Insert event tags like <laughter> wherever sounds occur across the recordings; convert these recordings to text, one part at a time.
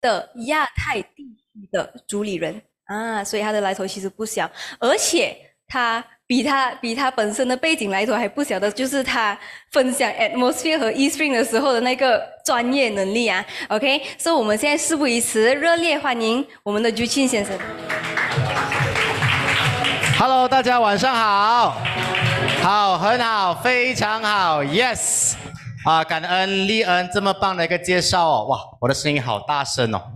的亚太地区的主理人啊，所以他的来头其实不小，而且他比他比他本身的背景来头还不小的，就是他分享 atmosphere 和 e spring 的时候的那个专业能力啊。OK，所以我们现在事不宜迟，热烈欢迎我们的朱庆先生。Hello，大家晚上好，好，很好，非常好，Yes。啊，感恩丽恩这么棒的一个介绍哦！哇，我的声音好大声哦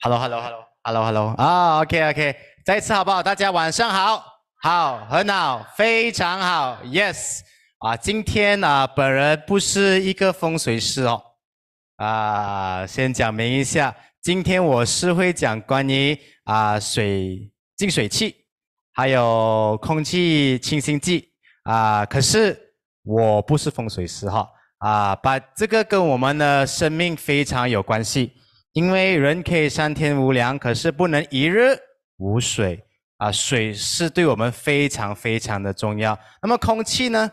！Hello，Hello，Hello，Hello，Hello！啊，OK，OK，再一次好不好？大家晚上好，好，很好，非常好，Yes！啊，今天啊，本人不是一个风水师哦，啊，先讲明一下，今天我是会讲关于啊水净水器，还有空气清新剂啊，可是我不是风水师哈。啊，把这个跟我们的生命非常有关系，因为人可以三天无粮，可是不能一日无水啊。水是对我们非常非常的重要。那么空气呢？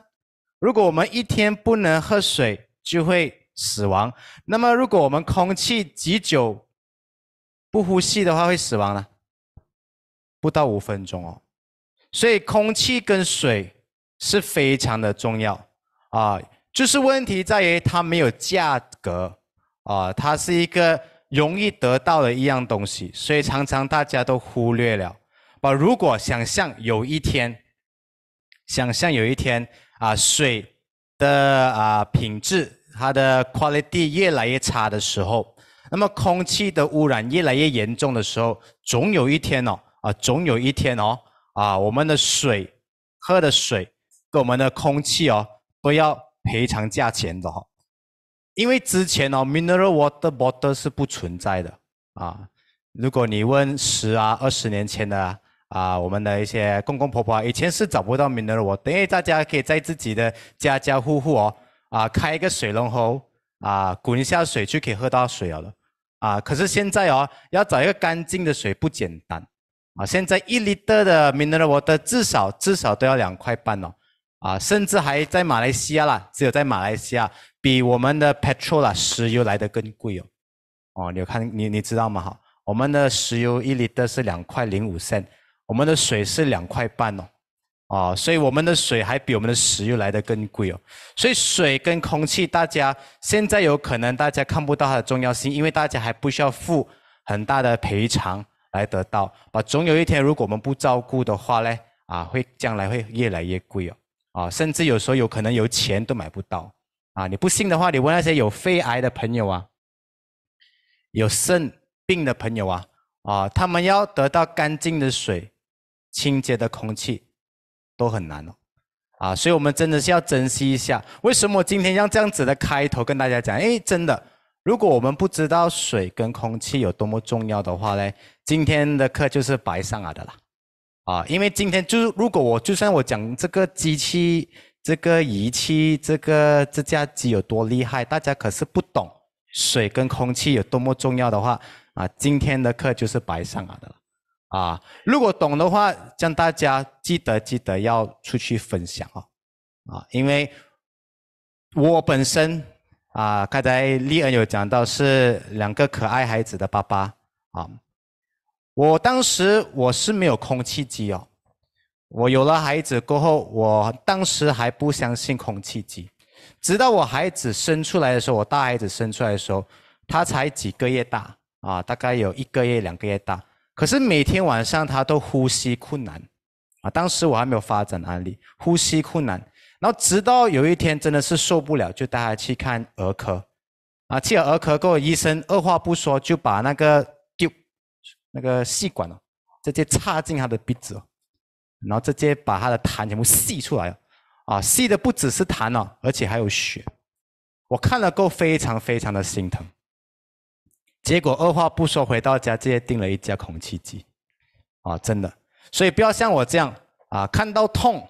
如果我们一天不能喝水，就会死亡。那么如果我们空气极久不呼吸的话，会死亡呢？不到五分钟哦。所以空气跟水是非常的重要啊。就是问题在于它没有价格，啊，它是一个容易得到的一样东西，所以常常大家都忽略了。把如果想象有一天，想象有一天啊，水的啊品质，它的 quality 越来越差的时候，那么空气的污染越来越严重的时候，总有一天哦，啊，总有一天哦，啊，我们的水喝的水跟我们的空气哦，不要。赔偿价钱的，因为之前哦，mineral water bottle 是不存在的啊。如果你问十啊二十年前的啊，我们的一些公公婆婆，以前是找不到 mineral water，因为大家可以在自己的家家户户哦啊开一个水龙头啊，滚一下水就可以喝到水了啊。可是现在哦，要找一个干净的水不简单啊。现在一里的 mineral water 至少至少都要两块半哦。啊，甚至还在马来西亚啦，只有在马来西亚比我们的 petrol 啦石油来的更贵哦。哦，你看你你知道吗？哈，我们的石油一里的是两块零五三，我们的水是两块半哦。哦，所以我们的水还比我们的石油来的更贵哦。所以水跟空气，大家现在有可能大家看不到它的重要性，因为大家还不需要付很大的赔偿来得到。啊，总有一天，如果我们不照顾的话呢，啊，会将来会越来越贵哦。啊，甚至有时候有可能有钱都买不到啊！你不信的话，你问那些有肺癌的朋友啊，有肾病的朋友啊，啊，他们要得到干净的水、清洁的空气都很难哦。啊！所以我们真的是要珍惜一下。为什么今天要这样子的开头跟大家讲？哎，真的，如果我们不知道水跟空气有多么重要的话呢，今天的课就是白上啊的啦。啊，因为今天就是，如果我就算我讲这个机器、这个仪器、这个这架机有多厉害，大家可是不懂水跟空气有多么重要的话，啊，今天的课就是白上了的了。啊，如果懂的话，让大家记得记得要出去分享哦。啊，因为，我本身啊，刚才丽恩有讲到是两个可爱孩子的爸爸啊。我当时我是没有空气机哦，我有了孩子过后，我当时还不相信空气机，直到我孩子生出来的时候，我大孩子生出来的时候，他才几个月大啊，大概有一个月两个月大，可是每天晚上他都呼吸困难，啊，当时我还没有发展案例，呼吸困难，然后直到有一天真的是受不了，就带他去看儿科，啊，去了儿科过后，医生二话不说就把那个。那个细管哦，直接插进他的鼻子哦，然后直接把他的痰全部吸出来了，啊，吸的不只是痰哦，而且还有血，我看了够非常非常的心疼。结果二话不说回到家直接订了一架空气机，啊，真的，所以不要像我这样啊，看到痛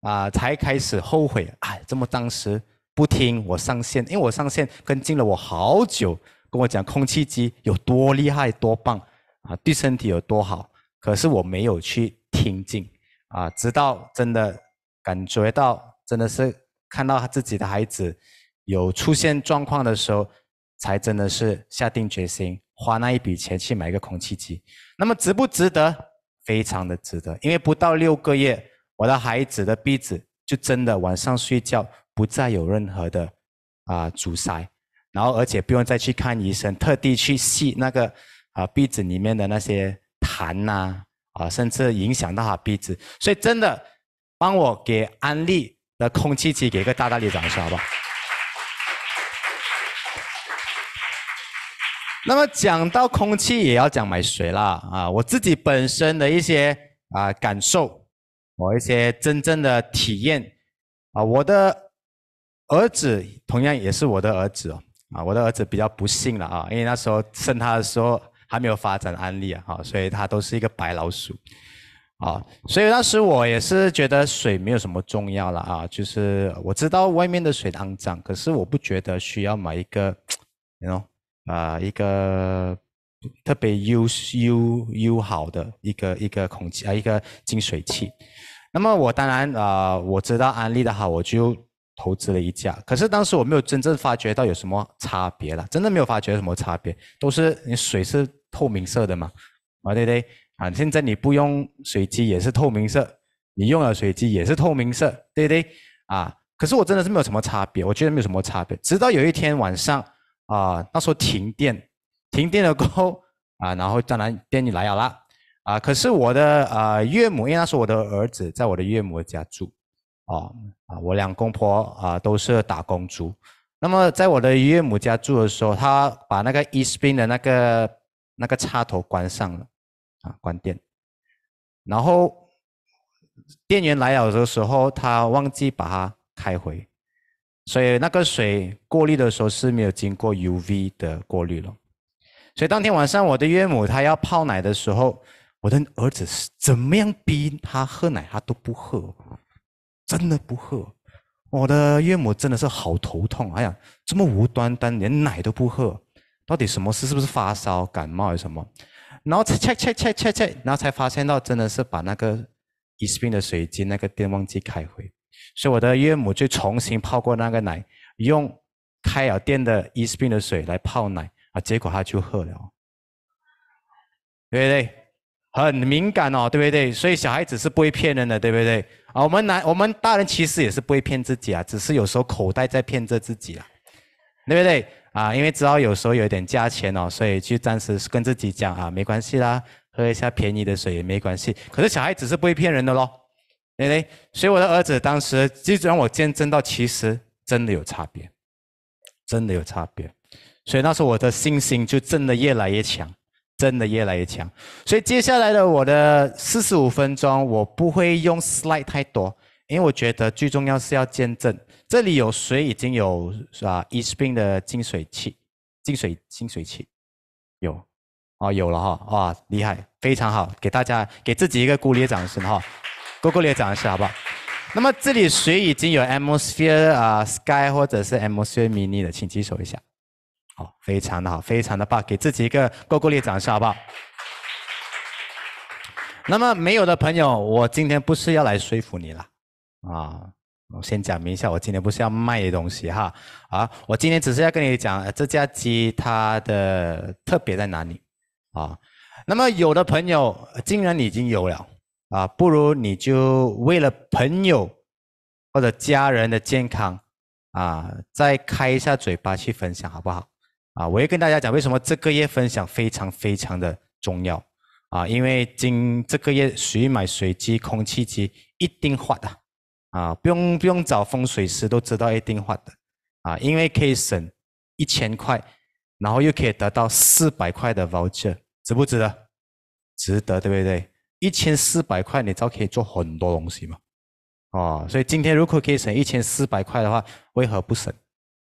啊才开始后悔，哎，怎么当时不听我上线？因为我上线跟进了我好久，跟我讲空气机有多厉害多棒。啊，对身体有多好？可是我没有去听进啊，直到真的感觉到真的是看到自己的孩子有出现状况的时候，才真的是下定决心花那一笔钱去买一个空气机。那么值不值得？非常的值得，因为不到六个月，我的孩子的鼻子就真的晚上睡觉不再有任何的啊阻塞，然后而且不用再去看医生，特地去吸那个。啊，壁纸里面的那些痰呐，啊，甚至影响到他壁纸，所以真的，帮我给安利的空气机给个大大的掌声，好不好？那么讲到空气，也要讲买水啦啊！我自己本身的一些啊感受，我一些真正的体验啊，我的儿子同样也是我的儿子哦，啊，我的儿子比较不幸了啊，因为那时候生他的时候。还没有发展安利啊，哈，所以它都是一个白老鼠，啊，所以当时我也是觉得水没有什么重要了啊，就是我知道外面的水肮脏，可是我不觉得需要买一个，然后啊一个特别优优优好的一个一个空气啊一个净水器，那么我当然啊我知道安利的好，我就。投资了一家，可是当时我没有真正发觉到有什么差别了，真的没有发觉什么差别，都是你水是透明色的嘛，啊对不对？啊，现在你不用水机也是透明色，你用了水机也是透明色，对不对？啊，可是我真的是没有什么差别，我觉得没有什么差别。直到有一天晚上啊，那时候停电，停电了过后啊，然后当然电你来了啦，啊，可是我的啊岳母，因为那是我的儿子，在我的岳母家住。哦，啊，我两公婆啊都是打工族。那么，在我的岳母家住的时候，他把那个伊 s p 的那个那个插头关上了，啊，关电。然后，电源来了的时候，他忘记把它开回，所以那个水过滤的时候是没有经过 UV 的过滤了。所以当天晚上，我的岳母她要泡奶的时候，我的儿子是怎么样逼她喝奶，她都不喝。真的不喝，我的岳母真的是好头痛，哎呀，这么无端端连奶都不喝，到底什么事？是不是发烧、感冒还是什么？然后才切切切切，才，然后才发现到真的是把那个伊斯冰的水机那个电忘记开回，所以我的岳母就重新泡过那个奶，用开了店的伊斯冰的水来泡奶啊，结果她就喝了，对不对？很敏感哦，对不对？所以小孩子是不会骗人的，对不对？啊，我们男，我们大人其实也是不会骗自己啊，只是有时候口袋在骗着自己啊，对不对？啊，因为知道有时候有一点价钱哦，所以就暂时跟自己讲啊，没关系啦，喝一下便宜的水也没关系。可是小孩子是不会骗人的喽，对不对？所以我的儿子当时就让我见证到，其实真的有差别，真的有差别。所以那时候我的信心就真的越来越强。真的越来越强，所以接下来的我的四十五分钟，我不会用 slide 太多，因为我觉得最重要是要见证。这里有水已经有是吧 e p s n 的净水器，净水净水器，有，啊有了哈，哇厉害，非常好，给大家给自己一个鼓励的掌声哈，鼓励掌声好不好？那么这里水已经有 Atmosphere 啊 Sky 或者是 Atmosphere Mini 的，请举手一下。好，非常的好，非常的棒，给自己一个高鼓励掌声，好不好？那么没有的朋友，我今天不是要来说服你了啊，我先讲明一下，我今天不是要卖东西哈，啊，我今天只是要跟你讲这家鸡它的特别在哪里啊。那么有的朋友既然你已经有了啊，不如你就为了朋友或者家人的健康啊，再开一下嘴巴去分享，好不好？啊，我也跟大家讲为什么这个月分享非常非常的重要，啊，因为今这个月谁买水机、空气机一定换的，啊，不用不用找风水师都知道一定换的，啊，因为可以省一千块，然后又可以得到四百块的 voucher，值不值得？值得，对不对？一千四百块，你知道可以做很多东西吗？哦，所以今天如果可以省一千四百块的话，为何不省？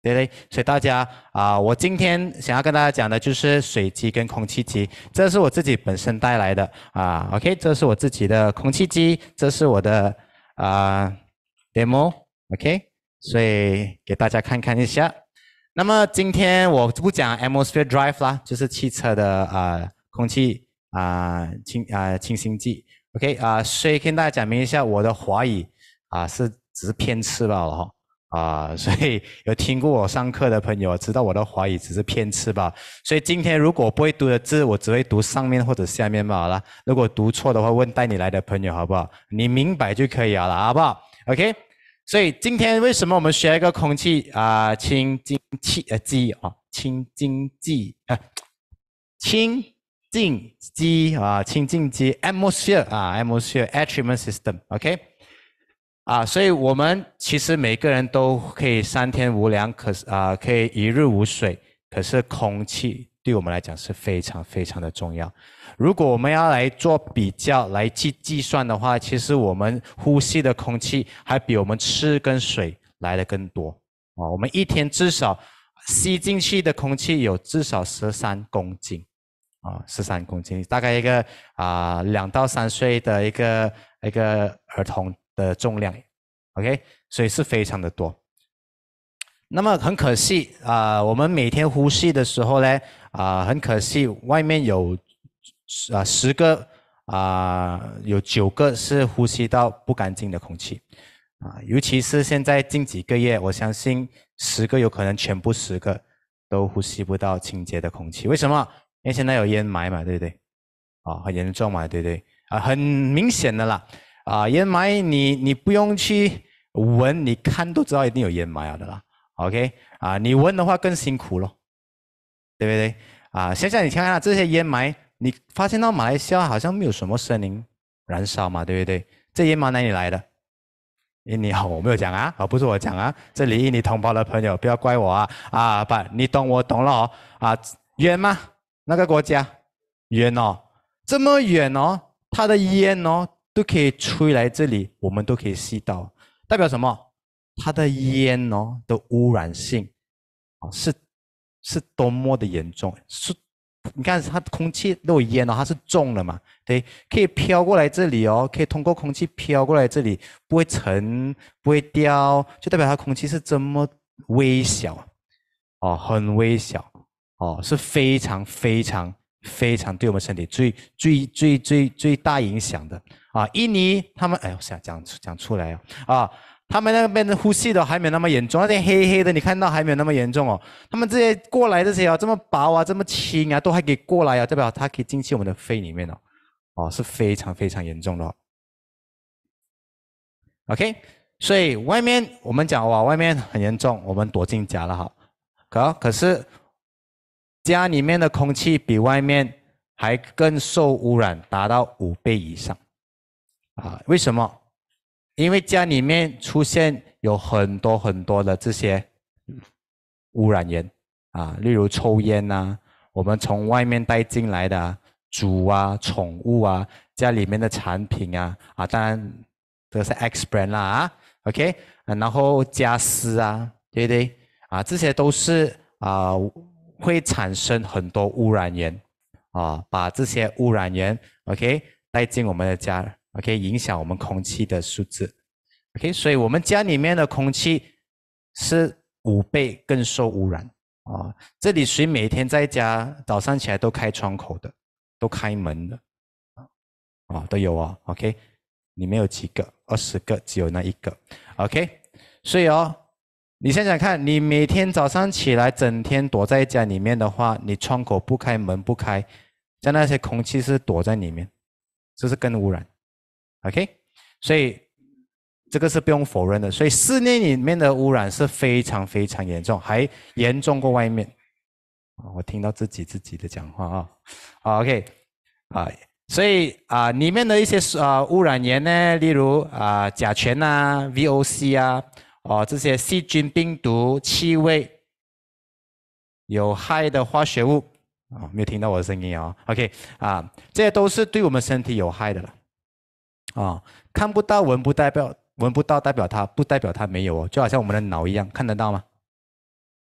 对对？所以大家啊，我今天想要跟大家讲的就是水机跟空气机，这是我自己本身带来的啊。OK，这是我自己的空气机，这是我的啊 demo。OK，所以给大家看看一下。那么今天我不讲 Atmosphere Drive 啦，就是汽车的啊空气啊清啊清新剂。OK，啊，所以跟大家讲明一下，我的华语啊是是偏次了哈。啊，<laughs> 所以有听过我上课的朋友知道我的怀疑只是偏吃吧。所以今天如果不会读的字，我只会读上面或者下面嘛好了。如果读错的话，问带你来的朋友好不好？你明白就可以好了，好不好？OK。所以今天为什么我们学一个空气啊，清精气啊机啊，清净机啊，清净机 a t m o s t u r e 啊 a t m o s t u r e a t t r e u t m e system，OK。啊，所以我们其实每个人都可以三天无粮，可是啊，可以一日无水，可是空气对我们来讲是非常非常的重要。如果我们要来做比较来计计算的话，其实我们呼吸的空气还比我们吃跟水来的更多啊。我们一天至少吸进去的空气有至少十三公斤啊，十三公斤，大概一个啊两到三岁的一个一个儿童。的重量，OK，所以是非常的多。那么很可惜啊，我们每天呼吸的时候呢，啊，很可惜，外面有啊十个啊有九个是呼吸到不干净的空气啊，尤其是现在近几个月，我相信十个有可能全部十个都呼吸不到清洁的空气。为什么？因为现在有烟霾嘛，对不对？哦，很严重嘛，对不对？啊，很明显的啦。啊，烟霾你你不用去闻，你看都知道一定有烟霾啊的啦。OK，啊，你闻的话更辛苦咯，对不对？啊，想想你看看这些烟霾，你发现到马来西亚好像没有什么森林燃烧嘛，对不对？这烟霾哪里来的？印尼，我没有讲啊，啊，不是我讲啊，这里印尼同胞的朋友不要怪我啊啊，不，你懂我懂了哦。啊，远吗？那个国家远哦？这么远哦？它的烟哦？都可以吹来这里，我们都可以吸到，代表什么？它的烟哦的污染性，啊是，是多么的严重？是，你看它空气都有烟哦，它是重了嘛？对，可以飘过来这里哦，可以通过空气飘过来这里，不会沉，不会掉，就代表它空气是这么微小，哦，很微小，哦，是非常非常非常对我们身体最最最最最大影响的。啊，印尼他们哎，我想讲讲出来哦，啊！他们那边的呼吸都还没那么严重，那些黑黑的你看到还没有那么严重哦。他们这些过来这些啊，这么薄啊，这么轻啊，都还可以过来啊，代表它可以进去我们的肺里面哦。哦，是非常非常严重的。OK，所以外面我们讲哇，外面很严重，我们躲进家了哈。可可是，家里面的空气比外面还更受污染，达到五倍以上。啊，为什么？因为家里面出现有很多很多的这些污染源啊，例如抽烟呐，我们从外面带进来的猪啊、宠物啊、家里面的产品啊啊，当然这是 x b l a n 啦啊，OK，然后家私啊，对不对？啊，这些都是啊会产生很多污染源啊，把这些污染源 OK 带进我们的家。OK，影响我们空气的素质。OK，所以，我们家里面的空气是五倍更受污染啊！这里谁每天在家早上起来都开窗口的，都开门的啊都有啊。OK，你没有几个，二十个，只有那一个。OK，所以哦，你想想看，你每天早上起来整天躲在家里面的话，你窗口不开，门不开，像那些空气是躲在里面，这是更污染。OK，所以这个是不用否认的。所以室内里面的污染是非常非常严重，还严重过外面。我听到自己自己的讲话啊，OK，啊，所以啊，里面的一些啊污染源呢，例如啊甲醛啊、VOC 啊、哦这些细菌、病毒、气味、有害的化学物啊，没有听到我的声音啊，OK，啊，这些都是对我们身体有害的了。啊，看不到闻不代表闻不到，代表它不代表它没有哦。就好像我们的脑一样，看得到吗？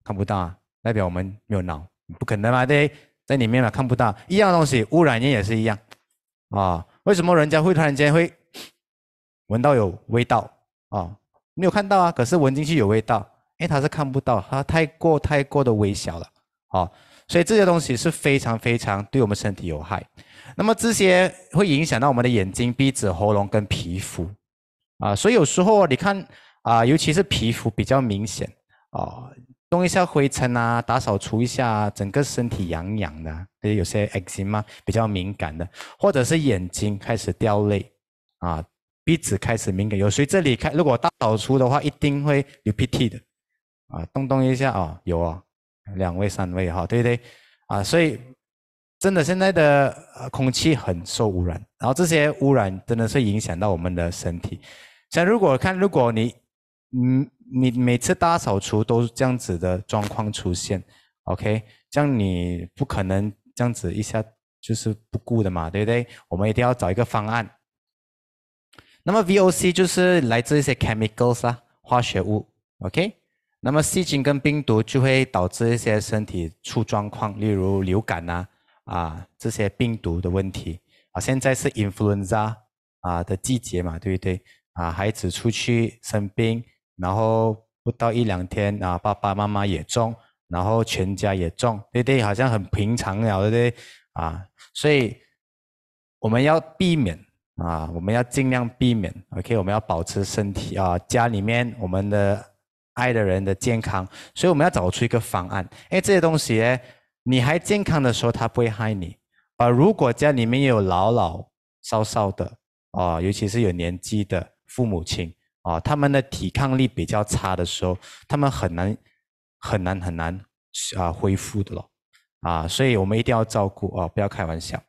看不到啊，代表我们没有脑，不可能啊，对，在里面嘛，看不到一样东西，污染源也是一样啊。为什么人家会突然间会 <coughs> 闻到有味道啊？没有看到啊，可是闻进去有味道，因为他是看不到，他太过太过的微小了啊。所以这些东西是非常非常对我们身体有害。那么这些会影响到我们的眼睛、鼻子、喉咙跟皮肤，啊，所以有时候你看啊，尤其是皮肤比较明显哦，动一下灰尘啊，打扫除一下，整个身体痒痒的，有些 X 惜吗？比较敏感的，或者是眼睛开始掉泪啊，鼻子开始敏感有，所这里看，如果打扫除的话，一定会流鼻涕的，啊，动动一下哦，有啊，两位三位哈，对不对？啊，所以。真的，现在的空气很受污染，然后这些污染真的是影响到我们的身体。像如果看，如果你，嗯，你每次大扫除都这样子的状况出现，OK，这样你不可能这样子一下就是不顾的嘛，对不对？我们一定要找一个方案。那么 VOC 就是来自一些 chemicals 啊，化学物，OK。那么细菌跟病毒就会导致一些身体出状况，例如流感啊。啊，这些病毒的问题啊，现在是 influenza 啊的季节嘛，对不对？啊，孩子出去生病，然后不到一两天啊，爸爸妈妈也中，然后全家也中，对不对？好像很平常了，对不对？啊，所以我们要避免啊，我们要尽量避免。OK，我们要保持身体啊，家里面我们的爱的人的健康，所以我们要找出一个方案。哎，这些东西你还健康的时候，他不会害你。啊，如果家里面有老老少少的，啊，尤其是有年纪的父母亲，啊，他们的抵抗力比较差的时候，他们很难、很难、很难啊恢复的咯。啊，所以我们一定要照顾啊，不要开玩笑。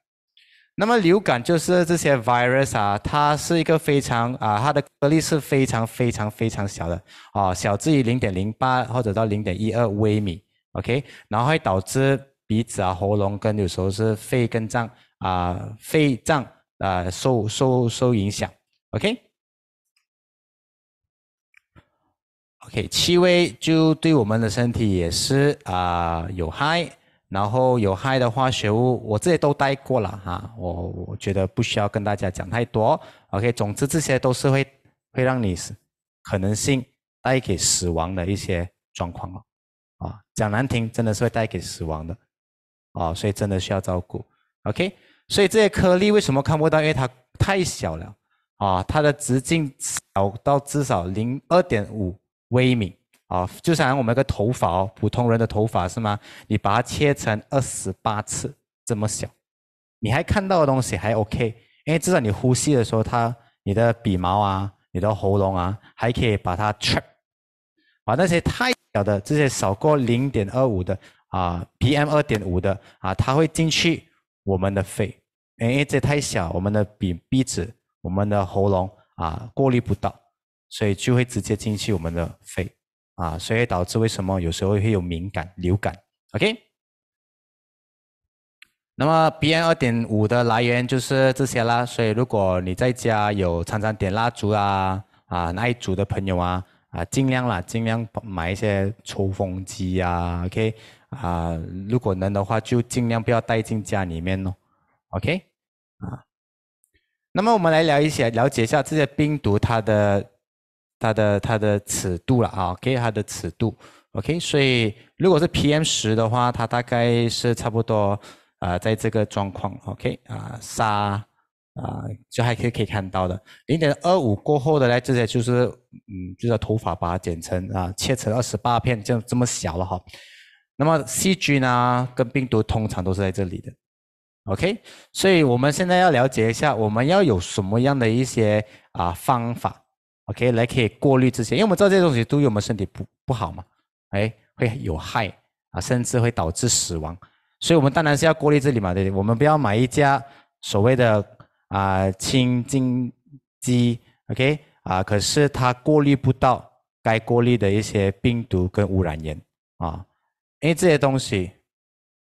那么流感就是这些 virus 啊，它是一个非常啊，它的颗粒是非常、非常、非常小的，啊，小至于零点零八或者到零点一二微米。OK，然后会导致鼻子啊、喉咙跟有时候是肺跟脏啊、肺脏啊受受受影响。OK，OK，气味就对我们的身体也是啊有害，然后有害的化学物，我这些都带过了哈，我我觉得不需要跟大家讲太多。OK，总之这些都是会会让你可能性带给死亡的一些状况了。啊，讲难听，真的是会带给死亡的，啊，所以真的需要照顾。OK，所以这些颗粒为什么看不到？因为它太小了，啊，它的直径小到至少零二点五微米，啊，就像我们一个头发哦，普通人的头发是吗？你把它切成二十八次这么小，你还看到的东西还 OK，因为至少你呼吸的时候，它你的鼻毛啊，你的喉咙啊，还可以把它 trap。啊，那些太小的，这些少过零点二五的啊，PM 二点五的啊，它会进去我们的肺，因为这太小，我们的鼻鼻子、我们的喉咙啊过滤不到，所以就会直接进去我们的肺，啊，所以导致为什么有时候会有敏感流感？OK？那么 B m 二点五的来源就是这些啦，所以如果你在家有常常点蜡烛啊啊那一组的朋友啊。啊，尽量啦，尽量买一些抽风机啊，OK，啊，如果能的话，就尽量不要带进家里面哦，OK，啊，那么我们来聊一些，了解一下这些病毒它的它的它的尺度了啊，OK，它的尺度，OK，所以如果是 PM 十的话，它大概是差不多啊，在这个状况，OK，啊，三。啊，就还可以可以看到的，零点二五过后的呢，这些就是，嗯，就是头发把它剪成啊，切成二十八片，就这么小了哈。那么细菌呢，跟病毒通常都是在这里的。OK，所以我们现在要了解一下，我们要有什么样的一些啊方法，OK，来可以过滤这些，因为我们知道这些东西对我们身体不不好嘛，哎，会有害啊，甚至会导致死亡，所以我们当然是要过滤这里嘛，对不对？我们不要买一家所谓的。啊，清净机，OK，啊，可是它过滤不到该过滤的一些病毒跟污染源啊，因为这些东西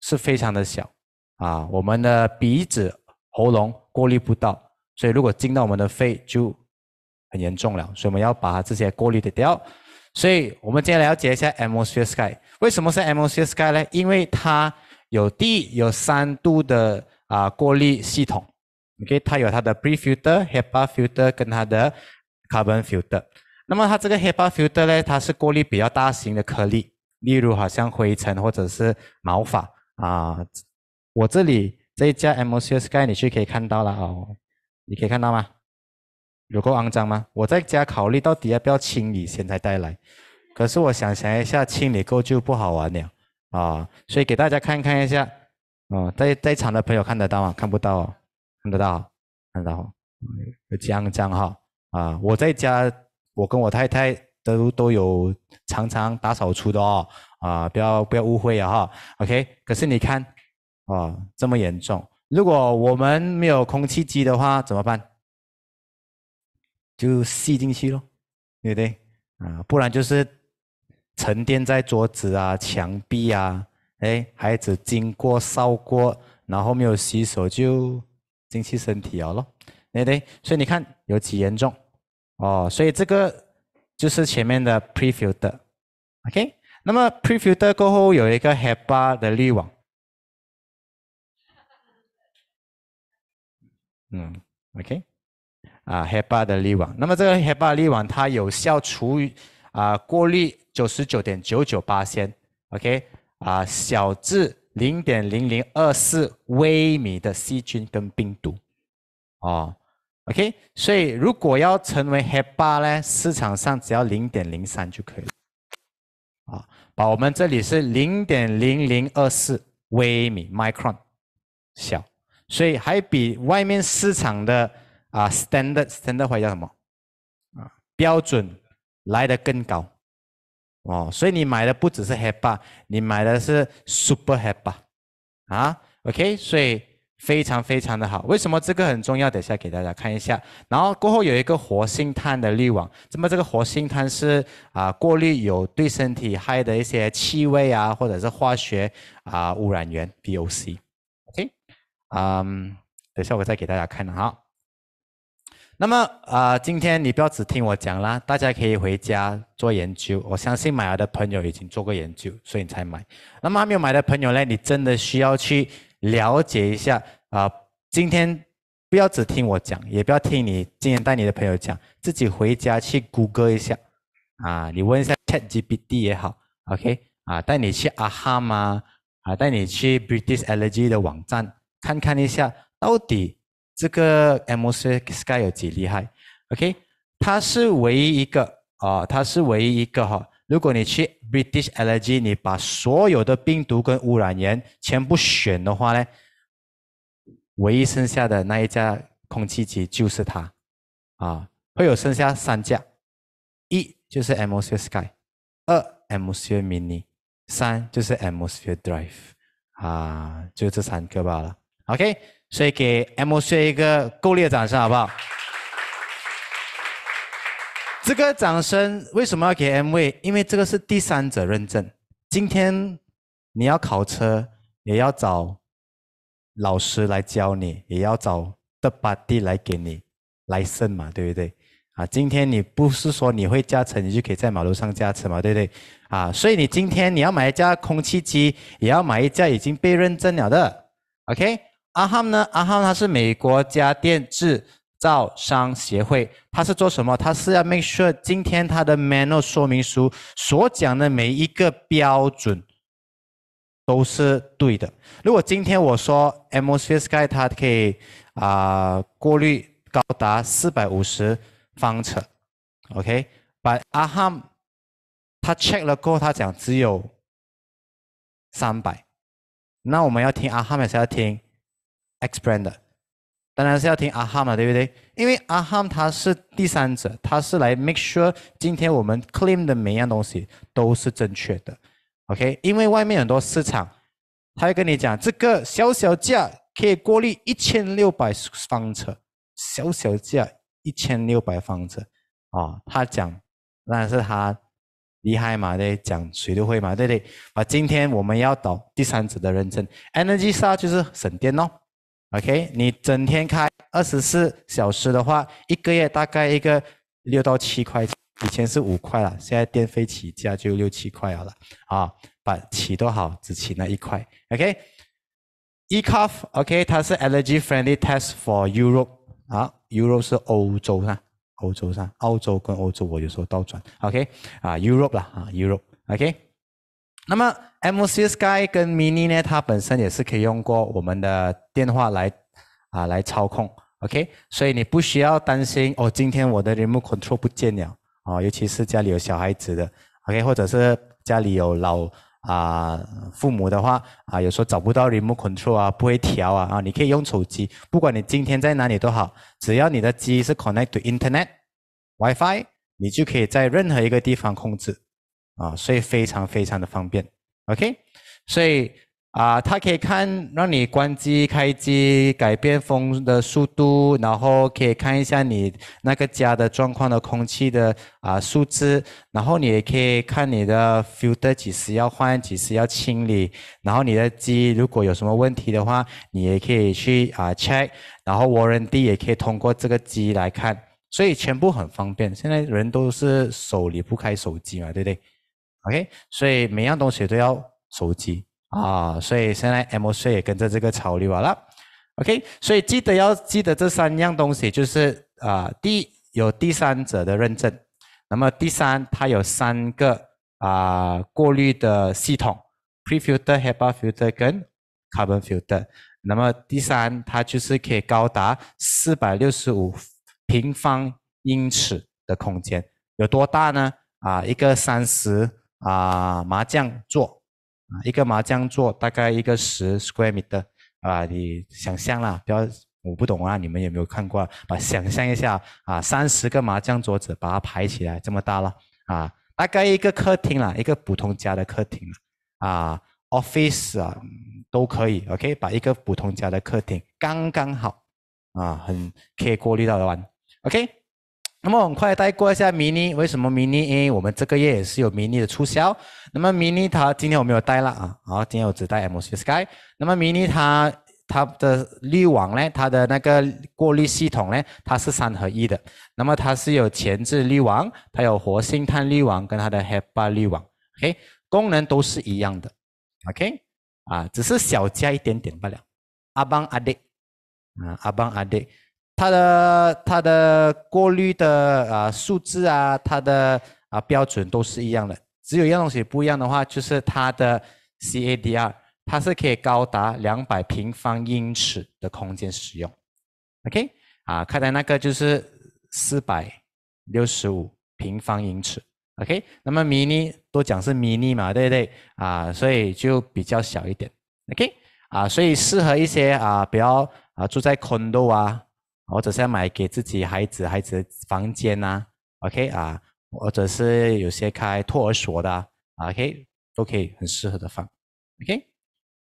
是非常的小啊，我们的鼻子、喉咙过滤不到，所以如果进到我们的肺就很严重了，所以我们要把这些过滤的掉。所以我们今天了解一下 m o s s k y 为什么是 m o s s k y 呢？因为它有第一、有三度的啊过滤系统。OK，它有它的 pre filter、HEPA filter 跟它的 carbon filter。那么它这个 HEPA filter 呢，它是过滤比较大型的颗粒，例如好像灰尘或者是毛发啊。我这里这家 e MCS Sky 你去可以看到了哦，你可以看到吗？有够肮脏吗？我在家考虑到底要不要清理，现在带来。可是我想想一下，清理过就不好玩了啊，所以给大家看看一下。哦，在在场的朋友看得到吗？看不到。哦。看得到，看得到，有浆脏哈啊！我在家，我跟我太太都都有常常打扫除的哦啊，不要不要误会啊哈。OK，可是你看啊，这么严重，如果我们没有空气机的话，怎么办？就吸进去喽，对不对？啊，不然就是沉淀在桌子啊、墙壁啊。哎，孩子经过烧锅，然后没有洗手就。精洗身体哦咯，对对，所以你看有几严重哦，所以这个就是前面的 pre-filter，OK，那么 pre-filter 过后有一个 HEPA 的滤网，嗯，OK，啊，HEPA 的滤网，那么这个 HEPA 滤网它有效除啊过滤九十九点九九八先，OK，啊小至。零点零零二四微米的细菌跟病毒，啊，OK，所以如果要成为黑八呢，市场上只要零点零三就可以了，啊，把我们这里是零点零零二四微米 （micron） 小，所以还比外面市场的啊 standard standard 化叫什么啊标准来的更高。哦，所以你买的不只是 HEPA，你买的是 Super HEPA，啊，OK，所以非常非常的好。为什么这个很重要？等一下给大家看一下。然后过后有一个活性炭的滤网，那么这个活性炭是啊过滤有对身体害的一些气味啊，或者是化学啊污染源 B O C，OK，嗯，等下我再给大家看哈。那么啊，今天你不要只听我讲啦，大家可以回家做研究。我相信买的朋友已经做过研究，所以你才买。那么还没有买的朋友呢，你真的需要去了解一下啊。今天不要只听我讲，也不要听你今天带你的朋友讲，自己回家去谷歌一下啊，你问一下 ChatGPT 也好，OK？啊，带你去阿哈吗？啊，带你去 British Allergy 的网站看看一下，到底。这个 atmosphere sky 有几厉害，OK？它是唯一一个啊，它是唯一一个哈。如果你去 British a l r e r g y 你把所有的病毒跟污染源全部选的话呢，唯一剩下的那一家空气机就是它，啊，会有剩下三架，一就是 atmosphere sky，二 atmosphere mini，三就是 atmosphere drive，啊，就这三个罢了，OK？所以给 MCA 一个够力的掌声好不好？这个掌声为什么要给 M V？因为这个是第三者认证。今天你要考车，也要找老师来教你，也要找的把蒂来给你来审嘛，对不对？啊，今天你不是说你会驾车，你就可以在马路上驾车嘛，对不对？啊，所以你今天你要买一架空气机，也要买一架已经被认证了的，OK？阿汉呢？阿汉他是美国家电制造商协会，他是做什么？他是要 make sure 今天他的 manual 说明书所讲的每一个标准都是对的。如果今天我说 a t m o s p h e r sky 它可以啊过滤高达四百五十方尺，OK？把阿汉他 check 了过后，他讲只有三百。那我们要听阿汉还是要听？e x p r i a n 的，当然是要听阿汉嘛，对不对？因为阿汉他是第三者，他是来 make sure 今天我们 claim 的每样东西都是正确的。OK，因为外面很多市场，他会跟你讲这个小小价可以过滤一千六百方尺，小小价一千六百方尺啊，他讲，当然是他厉害嘛，对，讲谁都会嘛，对不对？啊，今天我们要导第三者的认证，Energy Star 就是省电哦。OK，你整天开二十四小时的话，一个月大概一个六到七块，以前是五块了，现在电费起价就六七块好了。啊，把起多好，只起那一块。OK，eco，OK，它是 energy friendly test for Europe 啊，Europe 是欧洲啊，欧洲上，澳洲跟欧洲我有时候倒转。OK，啊，Europe 啦，啊，Europe，OK。那么，MC Sky 跟 Mini 呢，它本身也是可以用过我们的电话来啊来操控，OK。所以你不需要担心哦，今天我的 remote control 不见了啊，尤其是家里有小孩子的，OK，或者是家里有老啊父母的话啊，有时候找不到 remote control 啊，不会调啊啊，你可以用手机，不管你今天在哪里都好，只要你的机是 connect to internet WiFi，你就可以在任何一个地方控制。啊，所以非常非常的方便，OK，所以啊，它可以看让你关机、开机、改变风的速度，然后可以看一下你那个家的状况的空气的啊数字，然后你也可以看你的 filter 几时要换、几时要清理，然后你的机如果有什么问题的话，你也可以去啊 check，然后 warranty 也可以通过这个机来看，所以全部很方便。现在人都是手离不开手机嘛，对不对？OK，所以每样东西都要收集啊，所以现在 MOC 也跟着这个潮流好了。OK，所以记得要记得这三样东西，就是啊，第一有第三者的认证，那么第三它有三个啊过滤的系统，pre-filter、HEPA filter 跟 carbon filter，那么第三它就是可以高达四百六十五平方英尺的空间，有多大呢？啊，一个三十。啊，麻将桌，一个麻将桌大概一个十 square meter 啊，你想象啦，不要我不懂啊，你们有没有看过？啊，想象一下，啊，三十个麻将桌子把它排起来，这么大了，啊，大概一个客厅啦，一个普通家的客厅，啊，office 啊都可以，OK，把一个普通家的客厅刚刚好，啊，很可以过滤到的完，OK。那么很快带过一下 mini，为什么 mini？我们这个月也是有 mini 的促销。那么 mini 它今天我没有带了啊，好，今天我只带 MCSky。那么 mini 它它的滤网呢，它的那个过滤系统呢，它是三合一的。那么它是有前置滤网，它有活性炭滤网跟它的 HEPA 滤网，OK，功能都是一样的，OK，啊，只是小加一点点罢了。阿邦阿弟，啊，阿邦阿弟。它的它的过滤的啊数字啊，它的啊标准都是一样的，只有一样东西不一样的话，就是它的 C A D R，它是可以高达两百平方英尺的空间使用，OK，啊，看来那个就是四百六十五平方英尺，OK，那么 mini 都讲是 mini 嘛，对不对？啊，所以就比较小一点，OK，啊，所以适合一些啊比较啊住在 condo 啊。或者是买给自己孩子孩子房间呐，OK 啊，或者是有些开托儿所的，OK 都可以很适合的放，OK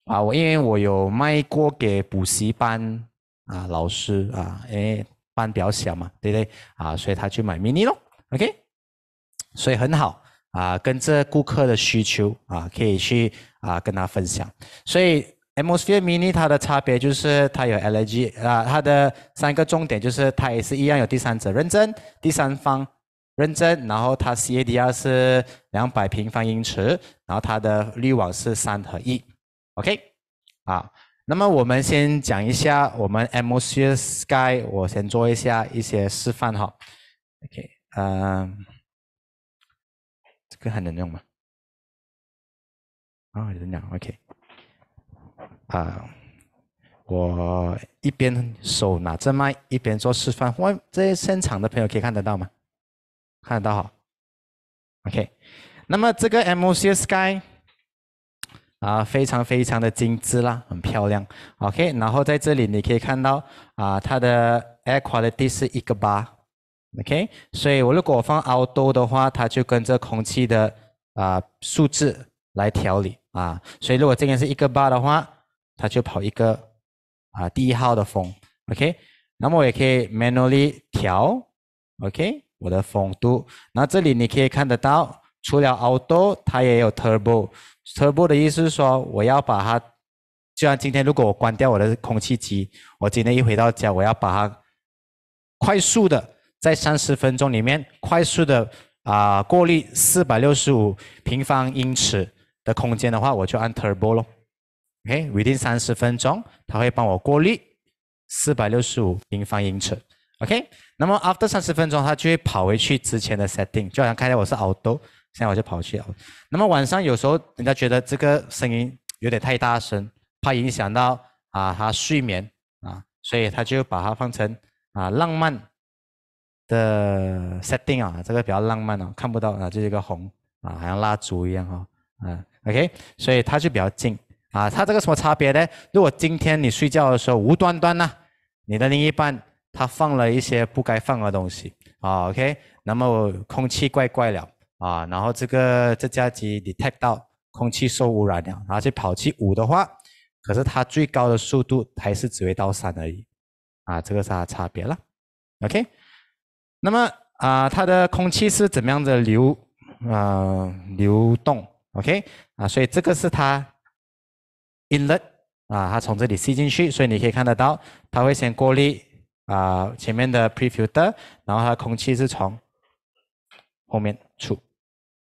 啊，我因为我有卖过给补习班啊老师啊，诶，班比较小嘛，对不对啊？所以他去买 mini 咯，OK，所以很好啊，跟着顾客的需求啊可以去啊跟他分享，所以。Atmosphere Mini，它的差别就是它有 LG 啊，它的三个重点就是它也是一样有第三者认证，第三方认证，然后它 CADR 是两百平方英尺，然后它的滤网是三合一。OK，啊，那么我们先讲一下我们 Atmosphere Sky，我先做一下一些示范哈。OK，嗯，这个还能用吗？啊，能用。OK。啊，我一边手拿着麦，一边做示范。外些现场的朋友可以看得到吗？看得到哈。o k 那么这个 MOSKY 啊，非常非常的精致啦，很漂亮。OK。然后在这里你可以看到啊，它的 Air Quality 是一个八，OK。所以我如果放 Outdoor 的话，它就跟着空气的啊数字来调理啊。所以如果这个是一个八的话，它就跑一个啊，第一号的风，OK。那么我也可以 manually 调，OK，我的风度。那这里你可以看得到，除了 Auto，它也有 Turbo。Turbo 的意思是说，我要把它，就像今天如果我关掉我的空气机，我今天一回到家，我要把它快速的在三十分钟里面快速的啊过滤四百六十五平方英尺的空间的话，我就按 Turbo 咯。OK，waiting 三十分钟，它会帮我过滤四百六十五平方英寸。OK，那么 after 三十分钟，它就会跑回去之前的 setting，就好像刚才我是 auto，现在我就跑去。那么晚上有时候人家觉得这个声音有点太大声，怕影响到啊他睡眠啊，所以他就把它放成啊浪漫的 setting 啊，这个比较浪漫啊，看不到啊，就是一个红啊，好像蜡烛一样哈。嗯，OK，所以它就比较静。啊，它这个什么差别呢？如果今天你睡觉的时候无端端呢，你的另一半他放了一些不该放的东西啊，OK，那么空气怪怪了啊，然后这个这家机 detect 到空气受污染了，然后去跑去五的话，可是它最高的速度还是只会到三而已，啊，这个是它差别了？OK，那么啊，它的空气是怎么样的流啊流动？OK，啊，所以这个是它。Inlet 啊，它从这里吸进去，所以你可以看得到，它会先过滤啊前面的 pre-filter，然后它的空气是从后面出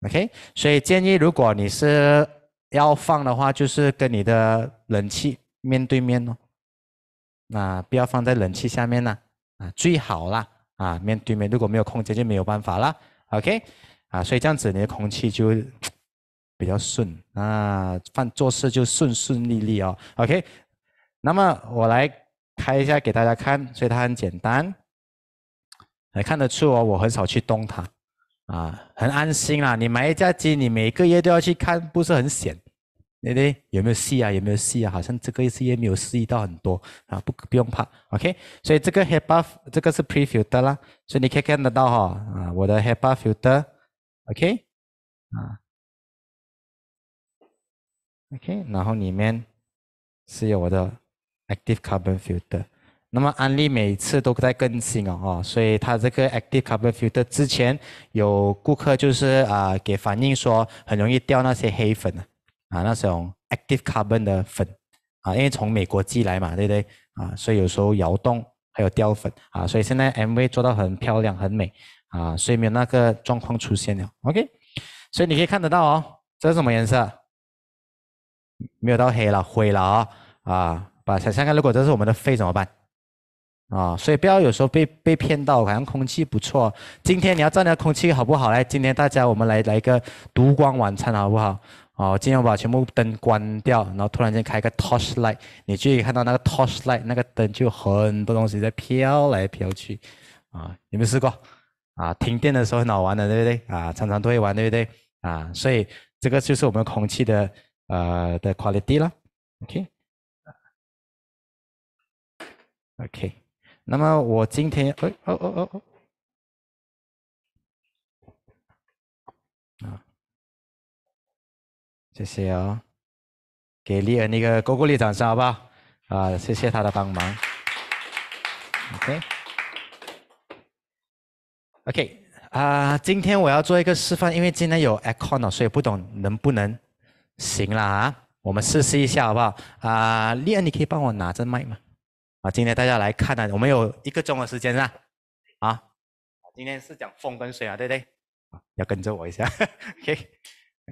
，OK，所以建议如果你是要放的话，就是跟你的冷气面对面哦，那不要放在冷气下面呢，啊最好啦，啊面对面，如果没有空间就没有办法啦。o k 啊所以这样子你的空气就。比较顺啊，放做事就顺顺利利哦。OK，那么我来开一下给大家看，所以它很简单，看得出哦。我很少去动它啊，很安心啦。你买一架机，你每个月都要去看，不是很险，对不对？有没有戏啊？有没有戏啊？好像这个次也没有戏到很多啊，不不用怕。OK，所以这个 i p Hop，这个是 preview 的啦，所以你可以看得到哈啊，我的 h b p f f filter，OK 啊。OK，然后里面是有我的 Active Carbon Filter。那么安利每次都在更新哦，哦，所以它这个 Active Carbon Filter 之前有顾客就是啊给反映说很容易掉那些黑粉啊，那种 Active Carbon 的粉啊，因为从美国寄来嘛，对不对啊？所以有时候摇动还有掉粉啊，所以现在 MV 做到很漂亮很美啊，所以没有那个状况出现了。OK，所以你可以看得到哦，这是什么颜色？没有到黑了，灰了啊啊！把想象看，如果这是我们的肺怎么办啊？所以不要有时候被被骗到，好像空气不错。今天你要照料空气好不好？来，今天大家我们来来一个烛光晚餐好不好？哦，今天我把全部灯关掉，然后突然间开个 torch light，你注意看到那个 torch light，那个灯就很多东西在飘来飘去啊！有没有试过啊？停电的时候很好玩的，对不对啊？常常都会玩，对不对啊？所以这个就是我们空气的。啊的 quality 啦。o k o k 那么我今天哎哦哦哦哦，啊，谢谢哦，给力啊那个勾勾力掌声好不好？啊，谢谢他的帮忙，OK，OK，啊，今天我要做一个示范，因为今天有 icon 哦，所以不懂能不能。行了啊，我们试试一下好不好？啊，丽恩，你可以帮我拿着麦吗？啊，今天大家来看呢，我们有一个钟的时间啦。啊，今天是讲风跟水啊，对不对？啊，要跟着我一下，<laughs> OK，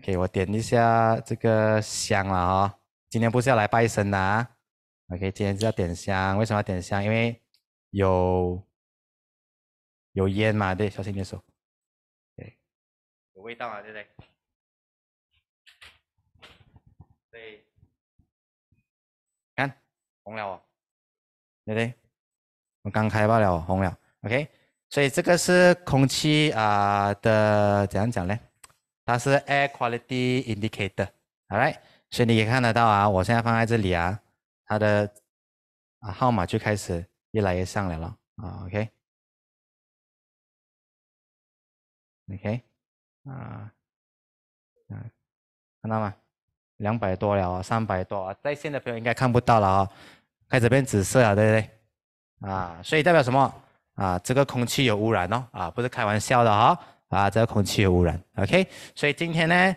给我点一下这个香了啊。今天不是要来拜神的啊 o k 今天是要点香，为什么要点香？因为有有烟嘛，对，小心点手，对，有味道啊，对不对？红了哦，对不对？我刚开爆了红了，OK。所以这个是空气啊的怎样讲呢？它是 air quality indicator，i g h t 所以你也看得到啊，我现在放在这里啊，它的啊号码就开始越来越上来了啊，OK。OK，啊，嗯，看到吗？两百多了三百多啊，在线的朋友应该看不到了啊。开始变紫色了，对不对？啊，所以代表什么？啊，这个空气有污染哦，啊，不是开玩笑的哈，啊，这个空气有污染。OK，所以今天呢，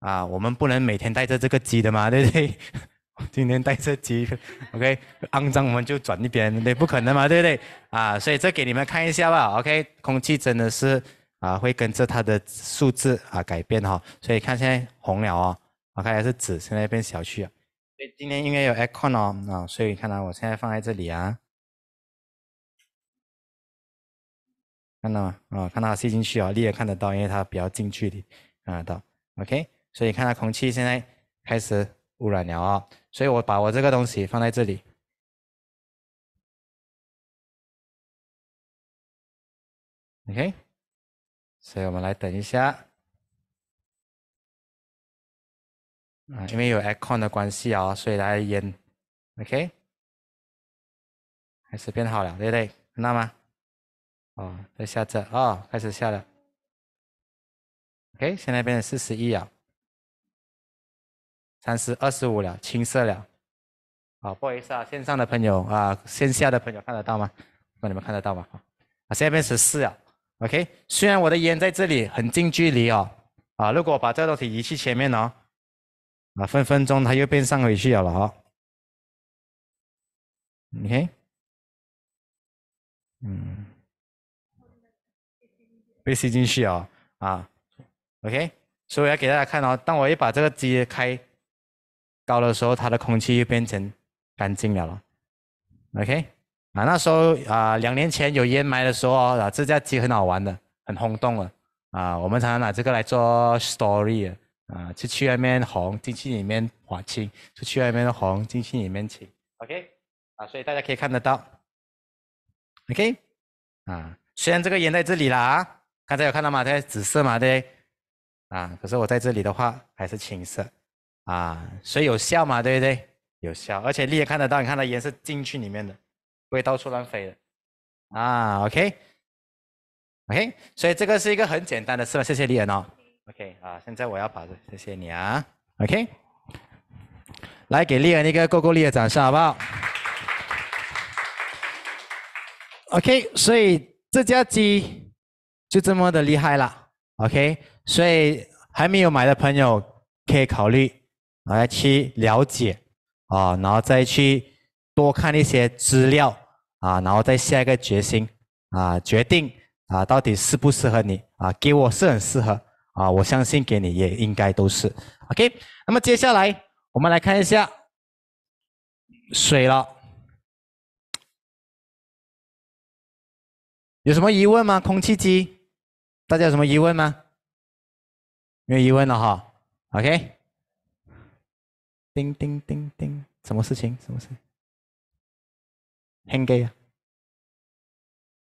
啊，我们不能每天带着这个鸡的嘛，对不对？<laughs> 今天带着鸡，OK，肮脏我们就转一边，对，不可能嘛，对不对？啊，所以这给你们看一下吧，OK，空气真的是啊，会跟着它的数字啊改变哈。所以看现在红了哦，我看还是紫，现在变小区了。所以今天应该有 icon 哦，啊，所以看到我现在放在这里啊，看到吗？啊，看到吸进去啊，你也看得到，因为它比较近距离，看得到。OK，所以看到空气现在开始污染了啊，所以我把我这个东西放在这里。OK，所以我们来等一下。啊，因为有 aircon 的关系啊，所以来家烟，OK，开始变好了，对不对？看到吗？哦，在下这啊，开始下了，OK，现在变成四十一了，三十二十五了，青色了。好，不好意思啊，线上的朋友啊，线下的朋友看得到吗？那你们看得到吗？啊，现在变十四了，OK。虽然我的烟在这里很近距离哦，啊，如果我把这道题移去前面呢？啊，分分钟它又变上回去了哦。OK，嗯，被吸进去哦啊，OK。所以我要给大家看哦，当我一把这个机开高的时候，它的空气又变成干净了了。OK，啊，那时候啊，两年前有烟霾的时候哦，啊，这架机很好玩的，很轰动了啊。我们常常拿这个来做 story。啊，出去外面红，进去里面黄青；出去外面红，进去里面青。OK，啊，所以大家可以看得到。OK，啊，虽然这个烟在这里啦，刚才有看到吗？在紫色嘛，对不对？啊，可是我在这里的话，还是青色。啊，所以有效嘛，对不对？有效，而且你也看得到，你看它烟是进去里面的，不会到处乱飞的。啊，OK，OK，所以这个是一个很简单的事谢谢丽人哦。OK 啊，现在我要跑的，谢谢你啊。OK，来给丽儿一个够够力的掌声，好不好？OK，所以这家鸡就这么的厉害了。OK，所以还没有买的朋友可以考虑来去了解啊，然后再去多看一些资料啊，然后再下一个决心啊，决定啊，到底适不适合你啊？给我是很适合。啊，我相信给你也应该都是，OK。那么接下来我们来看一下水了，有什么疑问吗？空气机，大家有什么疑问吗？没有疑问了哈，OK。叮叮叮叮，什么事情？什么事 h e n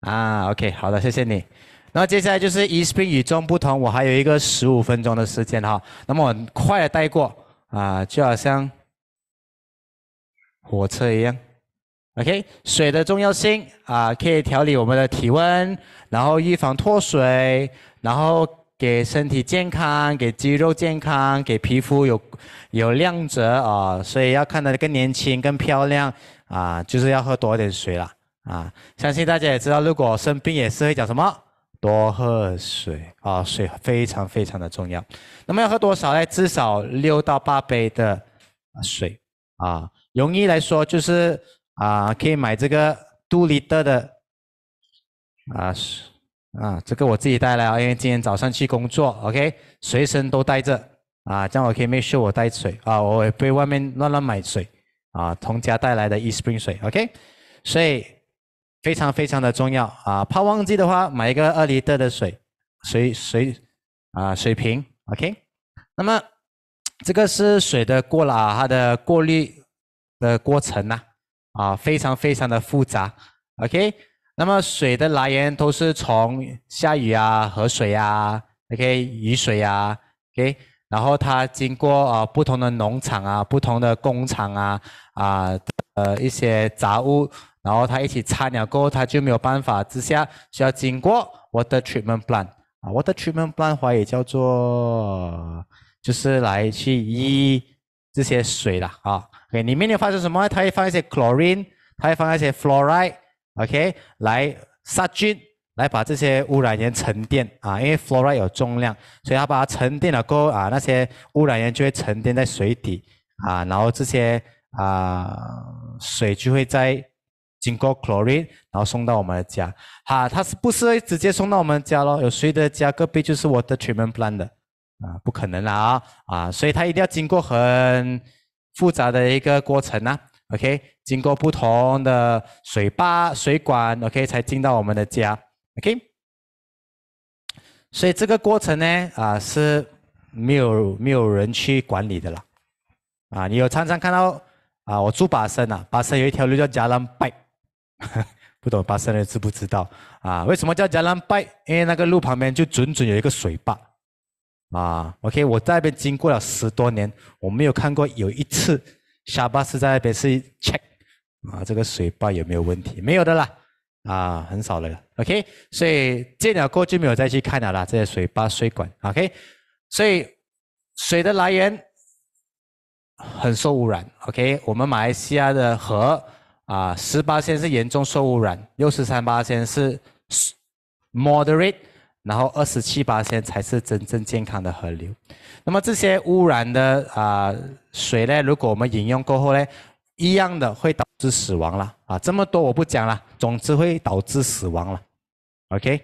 啊，啊，OK，好的，谢谢你。然后接下来就是 spring 与众不同。我还有一个十五分钟的时间哈，那么我快带过啊，就好像火车一样。OK，水的重要性啊，可以调理我们的体温，然后预防脱水，然后给身体健康，给肌肉健康，给皮肤有有亮泽啊，所以要看得更年轻、更漂亮啊，就是要喝多一点水了啊。相信大家也知道，如果生病也是会讲什么。多喝水啊，水非常非常的重要。那么要喝多少呢？至少六到八杯的水啊。容易来说就是啊，可以买这个杜立德的啊水啊，这个我自己带来啊，因为今天早上去工作，OK，随身都带着啊，这样我可以没事我带水啊，我不会外面乱乱买水啊。从家带来的 e spring 水，OK，所以。非常非常的重要啊！怕忘记的话，买一个二厘的的水水水啊水瓶，OK。那么这个是水的过了它的过滤的过程呢啊，非常非常的复杂，OK。那么水的来源都是从下雨啊、河水啊、OK 雨水啊，OK。然后它经过啊不同的农场啊、不同的工厂啊啊呃一些杂物。然后它一起擦了过后，它就没有办法之下，需要经过我的 treatment plan 啊，我的 treatment plan 话也叫做，就是来去医这些水啦。啊。OK，里面有发生什么？它会放一些 chlorine，它会放一些 fluoride，OK，来杀菌，来把这些污染源沉淀啊，因为 fluoride 有重量，所以它把它沉淀了过后啊，那些污染源就会沉淀在水底啊，然后这些啊水就会在。经过 chlorine，然后送到我们的家，哈，他是不是直接送到我们家咯？有谁的家隔壁就是我的 Treatment Plant 的？啊，不可能啦、啊啊，所以他一定要经过很复杂的一个过程呐，OK，经过不同的水坝、水管，OK，才进到我们的家，OK。所以这个过程呢，啊，是没有没有人去管理的啦，啊，你有常常看到啊，我住巴生啊，巴生有一条路叫加兰拜。<laughs> 不懂巴生人知不知道啊？为什么叫贾兰拜？因为那个路旁边就准准有一个水坝啊。OK，我在那边经过了十多年，我没有看过有一次下巴是在那边是 check 啊，这个水坝有没有问题？没有的啦啊，很少了。OK，所以这了过去没有再去看了啦。这些水坝水管，OK，所以水的来源很受污染。OK，我们马来西亚的河。啊，十八线是严重受污染，六十三八仙是 moderate，然后二十七八仙才是真正健康的河流。那么这些污染的啊水呢，如果我们饮用过后呢，一样的会导致死亡了啊。这么多我不讲了，总之会导致死亡了。OK，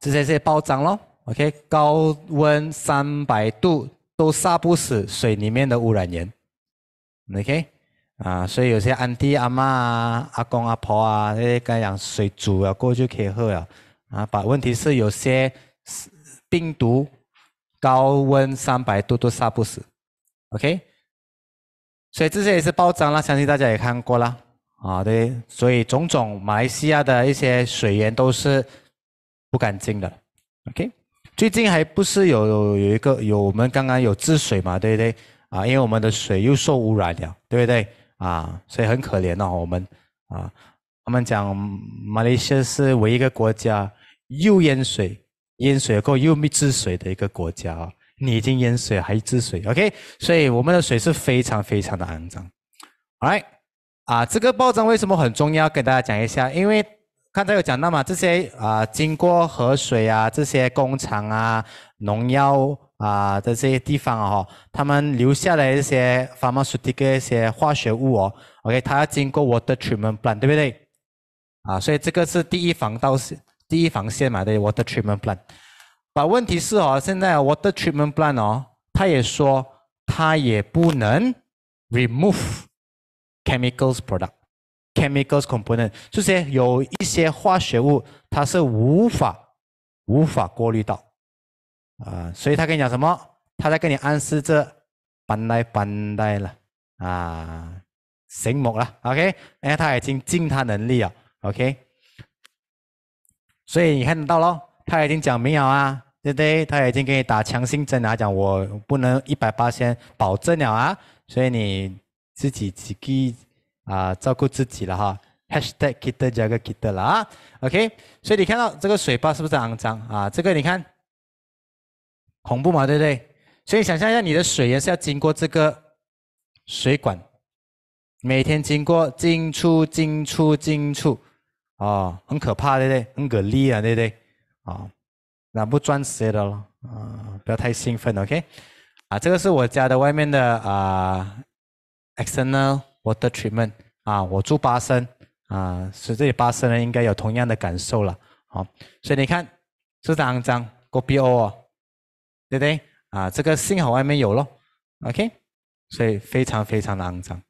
这些是暴涨咯。OK，高温三百度。都杀不死水里面的污染源，OK 啊，所以有些安迪阿妈啊、阿公阿婆啊，那些该讲水煮了过就可以喝了啊。把问题是有些病毒高温三百度都杀不死，OK。所以这些也是包装了，相信大家也看过了啊。对，所以种种马来西亚的一些水源都是不干净的，OK。最近还不是有有一个有我们刚刚有治水嘛，对不对？啊，因为我们的水又受污染了，对不对？啊，所以很可怜呐，我们啊，我们讲马来西亚是唯一一个国家又淹水、淹水过又没治水的一个国家啊。你已经淹水还治水，OK？所以我们的水是非常非常的肮脏。好，t 啊，这个报章为什么很重要？跟大家讲一下，因为。刚才有讲到嘛，这些啊，经过河水啊，这些工厂啊、农药啊的这些地方哦，他们留下来一些 pharmaceutical 一些化学物哦。OK，它要经过 water treatment plant，对不对？啊，所以这个是第一防盗是第一防线嘛，对 water treatment plant。把问题是哦，现在 water treatment plant 哦，它也说它也不能 remove chemicals product。Chemicals component，就是有一些化学物，它是无法无法过滤到啊，所以他跟你讲什么，他在跟你暗示这搬来搬来了啊，醒目了，OK，你看他已经尽他能力了，OK，所以你看得到咯，他已经讲明了啊，对不对？他已经给你打强心针了，讲我不能一百八先保证了啊，所以你自己自己。啊，照顾自己了哈，#kiter Hashtag 加个 kiter 了啊，OK。所以你看到这个水坝是不是肮脏啊？这个你看恐怖嘛，对不对？所以想象一下，你的水源是要经过这个水管，每天经过进、出、进、出、进、出，哦，很可怕，对不对？很恶劣啊，对不对？啊，那不赚死的了，啊，不要太兴奋，OK。啊，这个是我家的外面的啊，external。我的 n t 啊，我住八升啊，所以这里八升呢应该有同样的感受了。好，所以你看，这是肮脏，Go B O 哦，对不对？啊，这个幸好外面有咯 o k 所以非常非常的肮脏。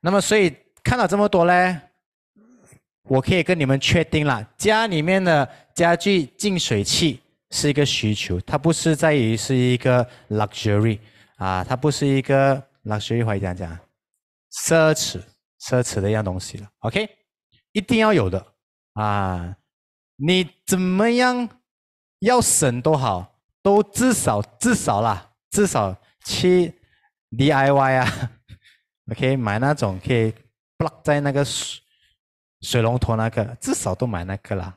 那么，所以看到这么多嘞，我可以跟你们确定了，家里面的家具净水器是一个需求，它不是在于是一个 luxury 啊，它不是一个。老师，一会讲讲，奢侈奢侈的一样东西了。OK，一定要有的啊！你怎么样要省都好，都至少至少啦，至少去 DIY 啊。<laughs> OK，买那种可以 block 在那个水水龙头那个，至少都买那个啦。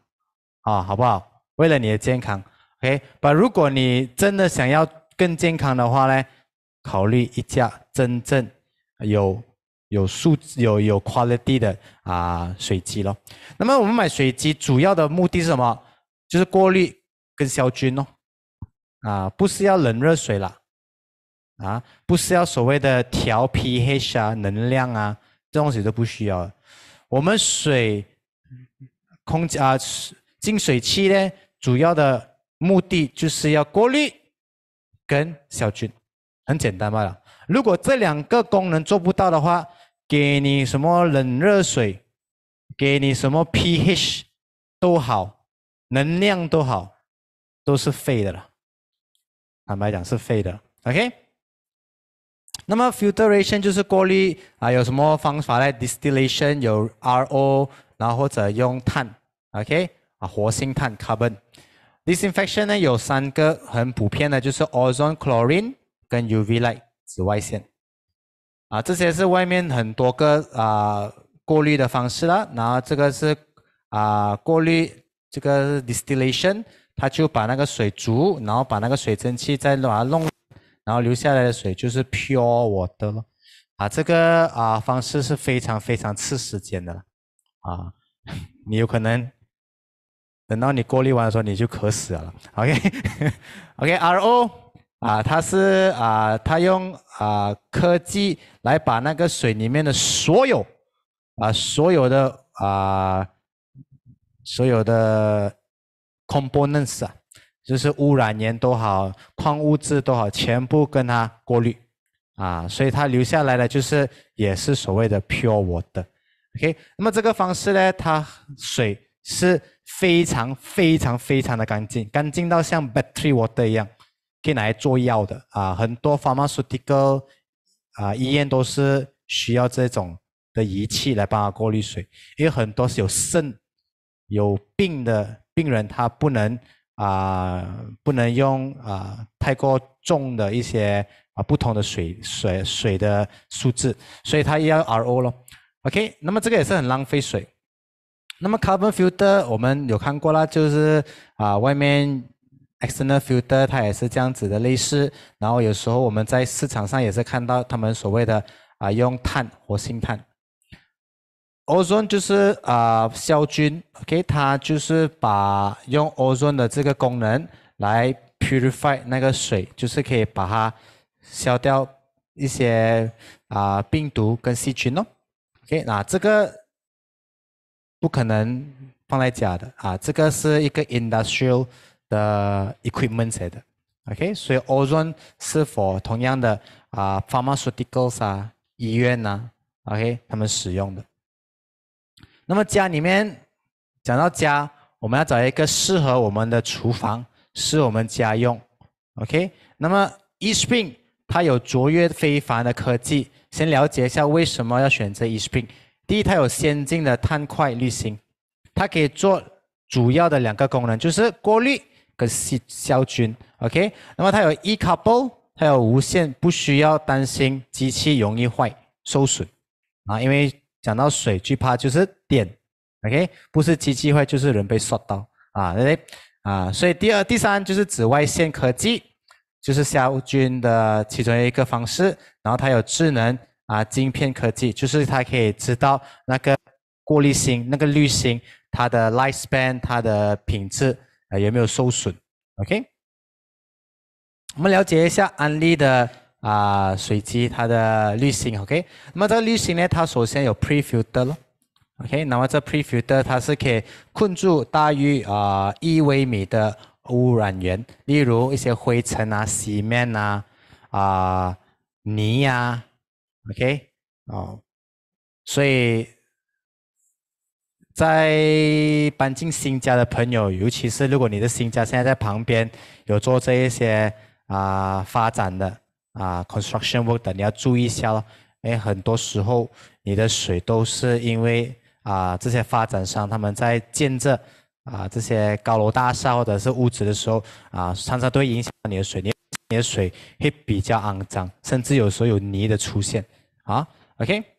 啊，好不好？为了你的健康。OK，把如果你真的想要更健康的话呢？考虑一架真正有有质，有有 quality 的啊水机咯。那么我们买水机主要的目的是什么？就是过滤跟消菌咯。啊，不是要冷热水啦，啊，不是要所谓的调 pH 啊、能量啊，这东西都不需要。我们水空啊净水器呢，主要的目的就是要过滤跟消菌。很简单罢了。如果这两个功能做不到的话，给你什么冷热水，给你什么 pH 都好，能量都好，都是废的了。坦白讲是废的。OK，那么 filtration 就是过滤啊，有什么方法呢？distillation 有 RO，然后或者用碳，OK 啊活性炭 carbon。disinfection 呢有三个很普遍的，就是 ozone、chlorine。跟 UV light 紫外线啊，这些是外面很多个啊过滤的方式了。然后这个是啊过滤这个 distillation，它就把那个水煮，然后把那个水蒸气再把它弄，然后留下来的水就是 pure water 了。啊，这个啊方式是非常非常吃时间的啊，<laughs> 你有可能等到你过滤完的时候你就渴死了。OK OK <laughs> RO。<laughs> 啊，它是啊，它用啊科技来把那个水里面的所有啊所有的啊所有的 components，啊，就是污染源都好，矿物质都好，全部跟它过滤啊，所以它留下来的就是也是所谓的 pure water。OK，那么这个方式呢，它水是非常非常非常的干净，干净到像 battery water 一样。可拿来做药的啊，很多 pharmaceutical 啊医院都是需要这种的仪器来帮他过滤水，因为很多是有肾有病的病人他不能啊不能用啊太过重的一些啊不同的水水水的数字，所以他要 RO 咯。OK，那么这个也是很浪费水。那么 carbon filter 我们有看过啦，就是啊外面。External filter，它也是这样子的类似。然后有时候我们在市场上也是看到他们所谓的啊，用碳活性炭。Ozone 就是啊，消菌，OK，它就是把用 Ozone 的这个功能来 purify 那个水，就是可以把它消掉一些啊病毒跟细菌哦。OK，那这个不可能放在假的啊，这个是一个 industrial。的 equipment 的，OK，所以 Ozone 是否同样的啊 pharmaceuticals 啊医院啊，OK，他们使用的。那么家里面讲到家，我们要找一个适合我们的厨房，是我们家用，OK。那么 e s p i n 它有卓越非凡的科技，先了解一下为什么要选择 e s p i n 第一，它有先进的碳块滤芯，它可以做主要的两个功能，就是过滤。跟消菌，OK，那么它有 E couple，它有无线，不需要担心机器容易坏受损啊。因为讲到水，最怕就是电，OK，不是机器坏，就是人被刷到啊，对不对？啊，所以第二、第三就是紫外线科技，就是消菌的其中一个方式。然后它有智能啊，晶片科技，就是它可以知道那个过滤芯、那个滤芯它的 life span、它的品质。啊，有没有受损？OK，我们了解一下安利的啊水机它的滤芯。OK，那么这滤芯呢，它首先有 pre-filter 咯。OK，那么这 pre-filter 它是可以困住大于啊一微米的污染源，例如一些灰尘啊、洗面啊、啊泥呀。OK，哦，所以。在搬进新家的朋友，尤其是如果你的新家现在在旁边有做这一些啊发展的啊 construction work 的，你要注意一下咯。哎，很多时候你的水都是因为啊这些发展商他们在建设啊这些高楼大厦或者是屋子的时候啊，常常都会影响你的水，你的水会比较肮脏，甚至有时候有泥的出现啊。OK。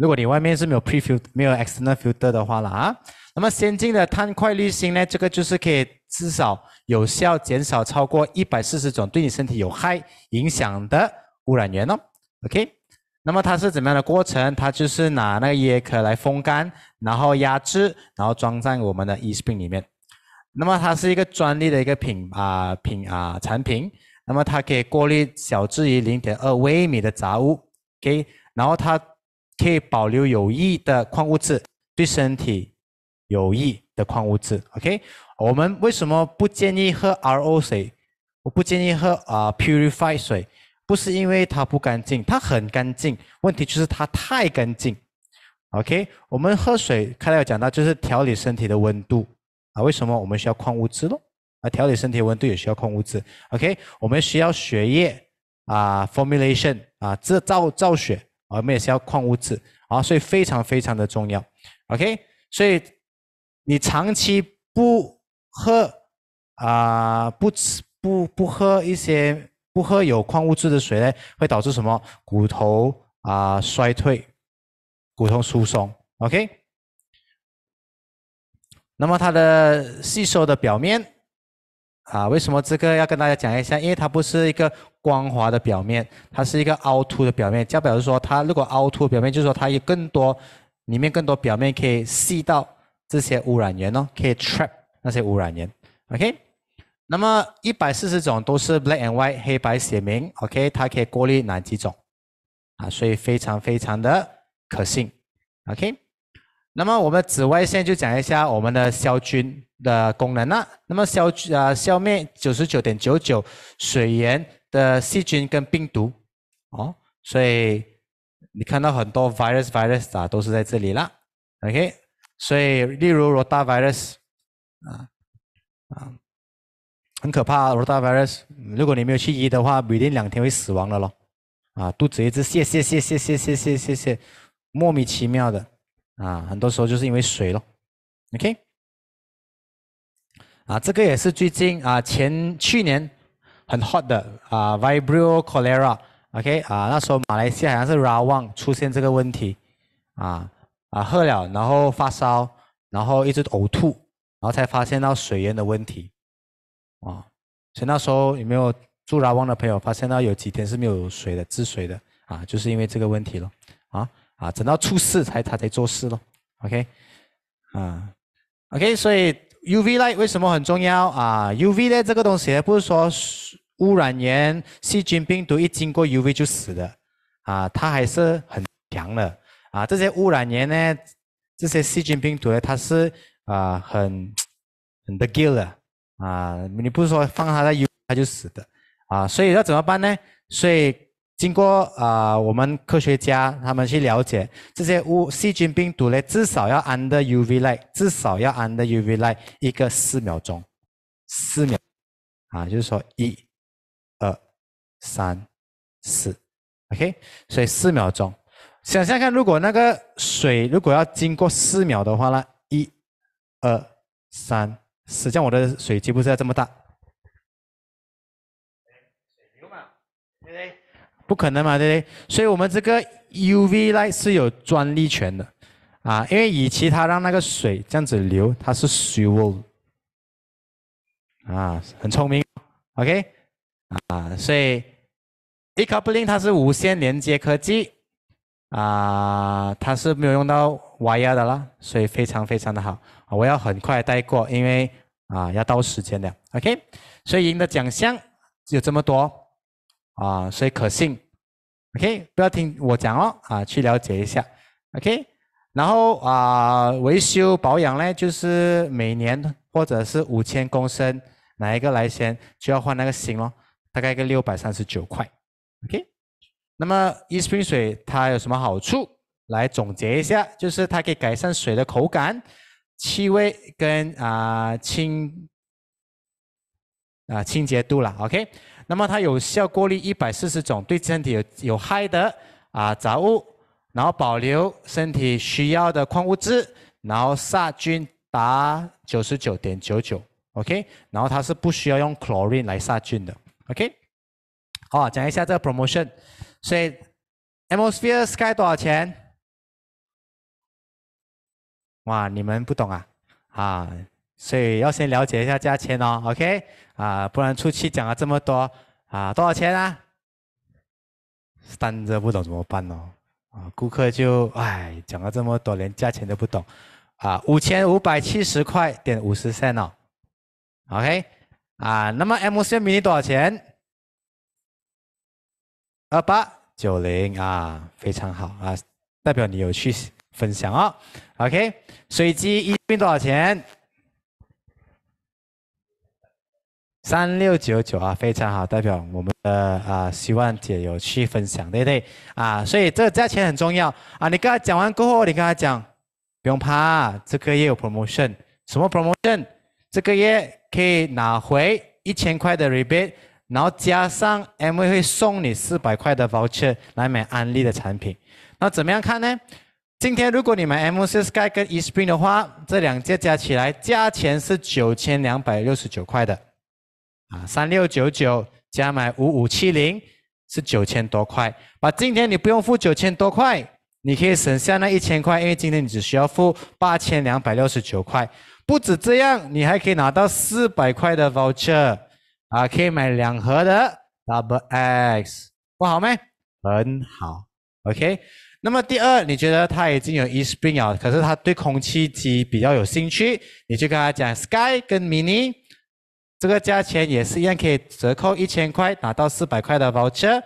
如果你外面是没有 p r e f i l 没有 external filter 的话了啊，那么先进的碳块滤芯呢，这个就是可以至少有效减少超过一百四十种对你身体有害影响的污染源哦。OK，那么它是怎么样的过程？它就是拿那个椰壳来风干，然后压制，然后装在我们的 e s p i n 里面。那么它是一个专利的一个品啊品啊产品。那么它可以过滤小至于零点二微米的杂物。OK，然后它。可以保留有益的矿物质，对身体有益的矿物质。OK，我们为什么不建议喝 RO 水？我不建议喝啊，purify 水，不是因为它不干净，它很干净。问题就是它太干净。OK，我们喝水，开来有讲到，就是调理身体的温度啊。为什么我们需要矿物质咯？啊，调理身体温度也需要矿物质。OK，我们需要血液啊，formulation 啊，制造造血。我们也是要矿物质啊，所以非常非常的重要。OK，所以你长期不喝啊，不吃不不喝一些不喝有矿物质的水呢，会导致什么？骨头啊衰退，骨头疏松。OK，那么它的吸收的表面。啊，为什么这个要跟大家讲一下？因为它不是一个光滑的表面，它是一个凹凸的表面。就表示说，它如果凹凸表面，就是说它有更多里面更多表面可以吸到这些污染源哦，可以 trap 那些污染源。OK，那么一百四十种都是 black and white 黑白写明。OK，它可以过滤哪几种啊？所以非常非常的可信。OK。那么我们紫外线就讲一下我们的消菌的功能。啦，那么消呃消灭九十九点九九水源的细菌跟病毒，哦，所以你看到很多 virus virus 啊都是在这里啦。o k 所以例如罗大 virus 啊啊，很可怕罗大 virus。如果你没有去医的话，不一定两天会死亡了咯，啊，肚子一直谢谢谢谢谢谢谢谢，莫名其妙的。啊，很多时候就是因为水咯，OK？啊，这个也是最近啊前去年很 hot 的啊，vibrio cholera，OK？啊，那时候马来西亚好像是 Rawang 出现这个问题，啊啊喝了然后发烧，然后一直呕吐，然后才发现到水源的问题，啊，所以那时候有没有住 Rawang 的朋友发现到有几天是没有水的，治水的啊，就是因为这个问题咯。啊，等到出事才他才做事咯。o k 啊，OK，所以 UV light 为什么很重要啊？UV 呢这个东西不是说污染源、细菌病毒一经过 UV 就死的啊，它还是很强的啊。这些污染源呢，这些细菌病毒呢，它是啊很很的不 l 的啊。你不是说放它在 U 它就死的啊？所以要怎么办呢？所以经过啊，我们科学家他们去了解这些物细菌、病毒嘞，至少要 under U V light，至少要 under U V light 一个四秒钟，四秒啊，就是说一、二、三、四，OK，所以四秒钟。想象看，如果那个水如果要经过四秒的话呢，一、二、三、四，像我的水几乎要这么大。不可能嘛，对不对？所以我们这个 UV light 是有专利权的，啊，因为以其他让那个水这样子流，它是虚无，啊，很聪明，OK，啊，所以 e coupling 它是无线连接科技，啊，它是没有用到 wire 的啦，所以非常非常的好。我要很快带过，因为啊要到时间了 o k 所以赢的奖项有这么多。啊，所以可信，OK，不要听我讲哦，啊，去了解一下，OK，然后啊，维修保养呢，就是每年或者是五千公升，哪一个来先，就要换那个新咯，大概一个六百三十九块，OK，那么 E 斯冰水它有什么好处？来总结一下，就是它可以改善水的口感、气味跟啊清啊清洁度了，OK。那么它有效过滤一百四十种对身体有有害的啊杂物，然后保留身体需要的矿物质，然后杀菌达九十九点九九，OK，然后它是不需要用 chlorine 来杀菌的，OK，好，讲一下这个 promotion，所以 Atmosphere Sky 多少钱？哇，你们不懂啊，啊，所以要先了解一下价钱哦，OK。啊，不然出去讲了这么多，啊，多少钱啊？单子不懂怎么办呢？啊，顾客就哎，讲了这么多，连价钱都不懂，啊，五千五百七十块点五十三哦，OK，啊，那么 MC m 你多少钱？二八九零啊，非常好啊，代表你有去分享哦，OK，水机一斤多少钱？三六九九啊，非常好，代表我们的啊，希望姐有去分享，对不对？啊，所以这个价钱很重要啊。你跟他讲完过后，你跟他讲，不用怕，这个月有 promotion，什么 promotion？这个月可以拿回一千块的 rebate，然后加上 MV 会送你四百块的 voucher 来买安利的产品。那怎么样看呢？今天如果你买 m C Sky 跟 E Spring 的话，这两件加起来价钱是九千两百六十九块的。啊，三六九九加买五五七零是九千多块。啊，今天你不用付九千多块，你可以省下那一千块，因为今天你只需要付八千两百六十九块。不止这样，你还可以拿到四百块的 voucher，啊，可以买两盒的 Double X，不好没？很好，OK。那么第二，你觉得他已经有 e s p i n 了，可是他对空气机比较有兴趣，你就跟他讲 Sky 跟 Mini。这个价钱也是一样，可以折扣一千块拿到四百块的 voucher。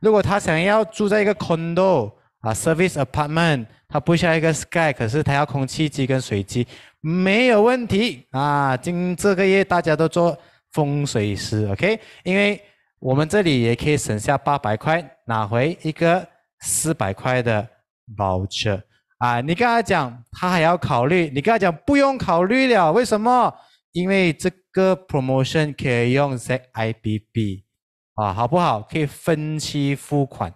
如果他想要住在一个 condo 啊，service apartment，他不需要一个 sky，可是他要空气机跟水机，没有问题啊。今这个月大家都做风水师，OK？因为我们这里也可以省下八百块，拿回一个四百块的 voucher 啊。你跟他讲，他还要考虑；你跟他讲，不用考虑了，为什么？因为这个 promotion 可以用在 I b b 啊，好不好？可以分期付款，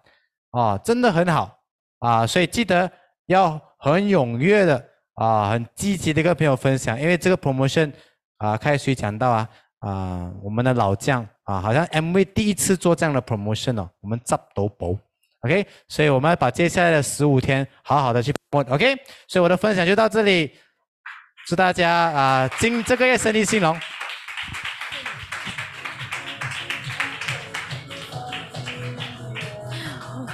啊，真的很好，啊，所以记得要很踊跃的，啊，很积极的跟朋友分享，因为这个 promotion，啊，开始讲到啊，啊，我们的老将，啊，好像 M V 第一次做这样的 promotion 哦，我们 double，OK，所以我们要把接下来的十五天好好的去播，OK，所以我的分享就到这里。祝大家啊，今这个月生意兴隆！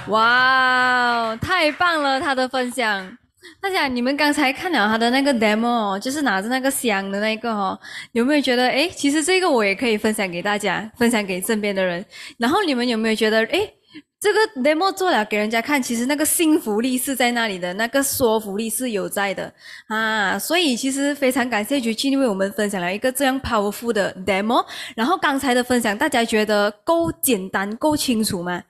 哇，太棒了，他的分享。大家，你们刚才看了他的那个 demo，就是拿着那个箱的那个哦，有没有觉得诶其实这个我也可以分享给大家，分享给身边的人。然后你们有没有觉得诶这个 demo 做了给人家看，其实那个信服力是在那里的，那个说服力是有在的啊。所以其实非常感谢徐庆为我们分享了一个这样 powerful 的 demo。然后刚才的分享，大家觉得够简单、够清楚吗？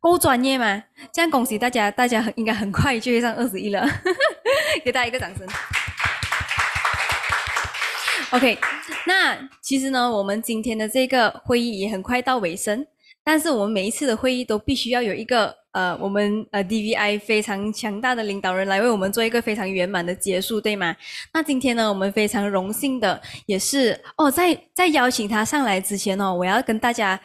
够专业吗？这样恭喜大家，大家应该很快就上二十一了，<laughs> 给大家一个掌声。OK，那其实呢，我们今天的这个会议也很快到尾声。但是我们每一次的会议都必须要有一个。呃，我们呃 DVI 非常强大的领导人来为我们做一个非常圆满的结束，对吗？那今天呢，我们非常荣幸的也是哦，在在邀请他上来之前哦，我要跟大家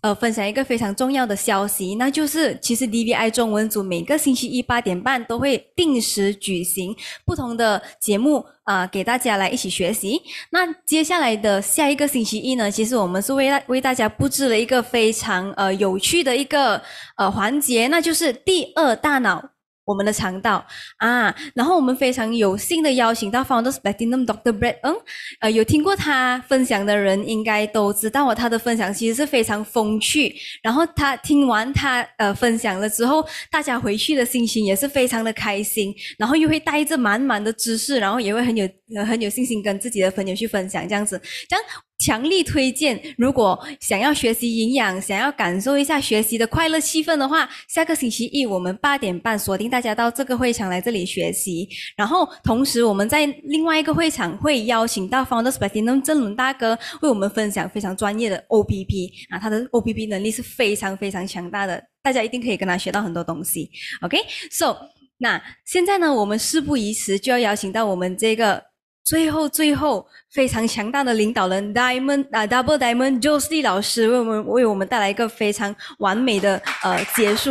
呃分享一个非常重要的消息，那就是其实 DVI 中文组每个星期一八点半都会定时举行不同的节目啊，给大家来一起学习。那接下来的下一个星期一呢，其实我们是为为大家布置了一个非常呃有趣的一个呃环节。那就是第二大脑，我们的肠道啊。然后我们非常有幸的邀请到方德斯百丁姆 Dr. o o c t b r a d 嗯，呃，有听过他分享的人应该都知道，他的分享其实是非常风趣。然后他听完他呃分享了之后，大家回去的心情也是非常的开心，然后又会带着满满的知识，然后也会很有很有信心跟自己的朋友去分享这样子。样强力推荐！如果想要学习营养，想要感受一下学习的快乐气氛的话，下个星期一我们八点半锁定大家到这个会场来这里学习。然后同时我们在另外一个会场会邀请到 founders platinum 郑伦大哥为我们分享非常专业的 O P P 啊，他的 O P P 能力是非常非常强大的，大家一定可以跟他学到很多东西。OK，so 那现在呢，我们事不宜迟，就要邀请到我们这个。最后，最后，非常强大的领导人 Diamond 啊，Double Diamond Josie 老师为我们为我们带来一个非常完美的呃结束。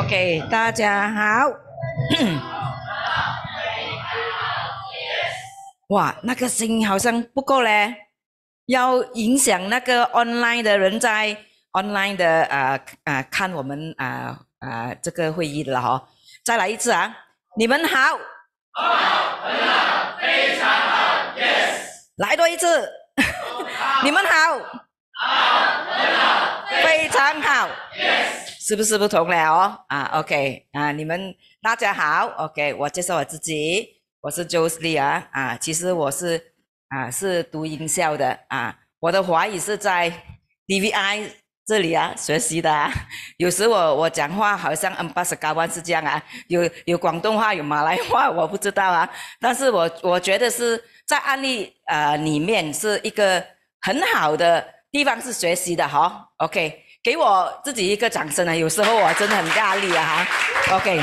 OK，大家好。<coughs> 哇，那个声音好像不够嘞，要影响那个 online 的人在。online 的啊啊看我们啊啊这个会议的了哈，再来一次啊，你们好，好，非常好，yes，来多一次，你们好，好，非常好，yes，是不是不同了哦？啊，OK，啊，你们大家好，OK，我介绍我自己，我是 Joseph 啊，啊，其实我是啊是读音校的啊，我的华语是在 DVI。这里啊，学习的。啊，<laughs> 有时我我讲话好像 N 八十八万是这样啊，有有广东话，有马来话，我不知道啊。但是我我觉得是在安利呃里面是一个很好的地方，是学习的哈。OK，给我自己一个掌声啊！有时候我真的很压力啊。哈。OK，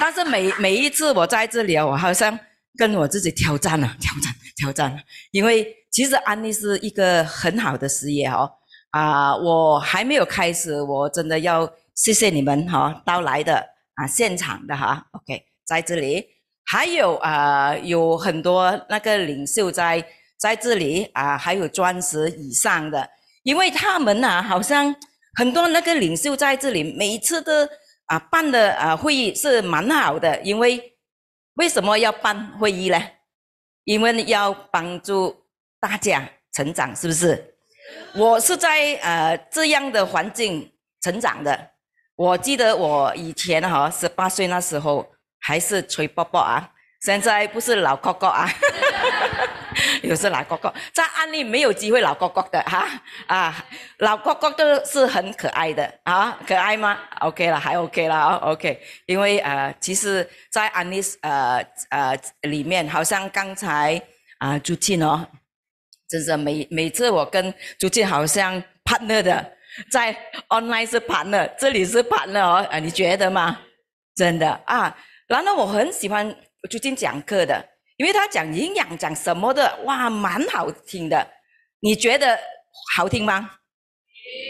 但是每每一次我在这里啊，我好像跟我自己挑战了，挑战，挑战。因为其实安利是一个很好的事业哦。啊，我还没有开始，我真的要谢谢你们哈，到来的啊，现场的哈，OK，在这里，还有啊，有很多那个领袖在在这里啊，还有钻石以上的，因为他们啊，好像很多那个领袖在这里，每一次都啊办的啊会议是蛮好的，因为为什么要办会议呢？因为要帮助大家成长，是不是？<laughs> 我是在呃这样的环境成长的。我记得我以前哈十八岁那时候还是吹泡泡啊，现在不是老哥哥啊，<laughs> 又是老哥哥。在安利没有机会老哥哥的哈啊，老哥哥都是很可爱的啊，可爱吗？OK 了，还 OK 了啊，OK，因为呃，其实，在安利呃呃里面，好像刚才啊朱静哦。真是每每次我跟朱静好像 partner 的，在 online 是 partner，这里是盘了哦，啊，你觉得吗？真的啊，然后我很喜欢朱静讲课的，因为他讲营养讲什么的哇，蛮好听的。你觉得好听吗？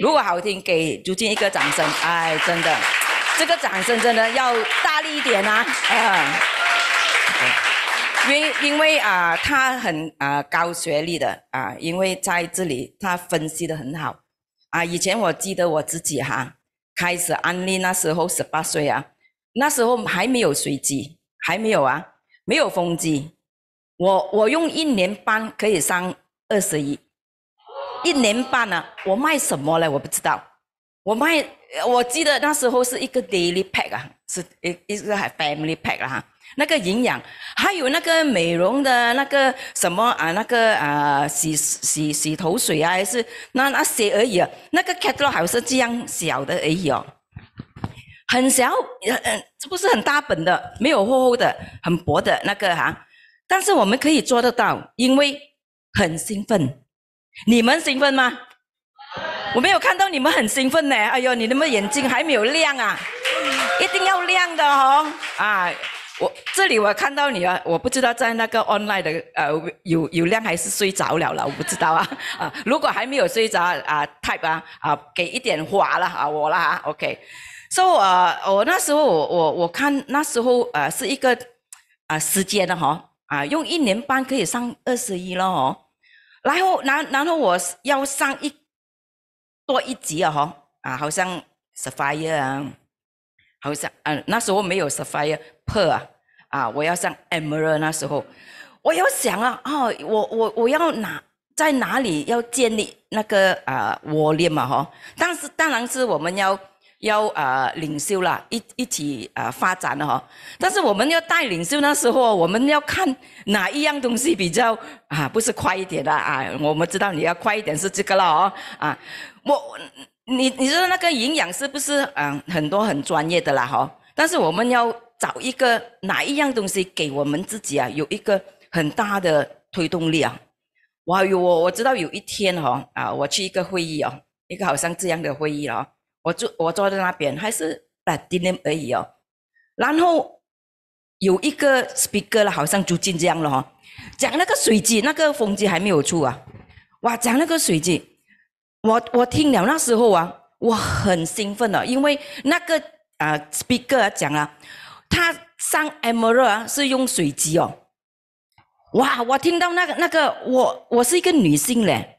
如果好听，给朱静一个掌声。哎，真的，这个掌声真的要大力一点啊！啊。因因为啊，他很啊高学历的啊，因为在这里他分析的很好，啊，以前我记得我自己哈，开始安利那时候十八岁啊，那时候还没有随机，还没有啊，没有风机，我我用一年半可以上二十一，一年半呢，我卖什么嘞？我不知道，我卖，我记得那时候是一个 daily pack 啊，是一一个还 family pack 啊。那个营养，还有那个美容的那个什么啊，那个啊洗洗洗头水啊，还是那那些而已啊。那个 catlo 还是这样小的而已哦，很小，嗯，这不是很大本的，没有厚厚的，很薄的那个哈。但是我们可以做得到，因为很兴奋。你们兴奋吗？我没有看到你们很兴奋呢。哎呦，你那么眼睛还没有亮啊？一定要亮的哦啊。我这里我看到你了，我不知道在那个 online 的呃有有量还是睡着了了，我不知道啊 <laughs> 啊！如果还没有睡着啊，type 啊啊，给一点花啦啊我啦 OK，所以啊我那时候我我我看那时候呃是一个啊时间的哈啊用一年半可以上二十一了哦，然后然然后我要上一多一级啊哈啊好像 i 块 e 啊。好像啊，那时候没有 Sapphire Per 啊，啊，我要上 Emerald 那时候，我要想啊，哦，我我我要哪在哪里要建立那个啊窝链嘛哈？但是当然是我们要要啊领袖啦，一一起啊发展了哈。但是我们要带领袖那时候，我们要看哪一样东西比较啊，不是快一点的啊？我们知道你要快一点是这个了哦啊，我。你你说那个营养是不是嗯很多很专业的啦哈？但是我们要找一个哪一样东西给我们自己啊，有一个很大的推动力啊！哇，哟，我我知道有一天哈啊，我去一个会议哦，一个好像这样的会议哦，我坐我坐在那边还是啊丁丁而已哦，然后有一个 speaker 了，好像朱这样了哈，讲那个水机那个风机还没有出啊，哇，讲那个水机。我我听了那时候啊，我很兴奋了，因为那个啊 speaker 讲啊，他上 emra 是用水机哦，哇！我听到那个那个我我是一个女性嘞，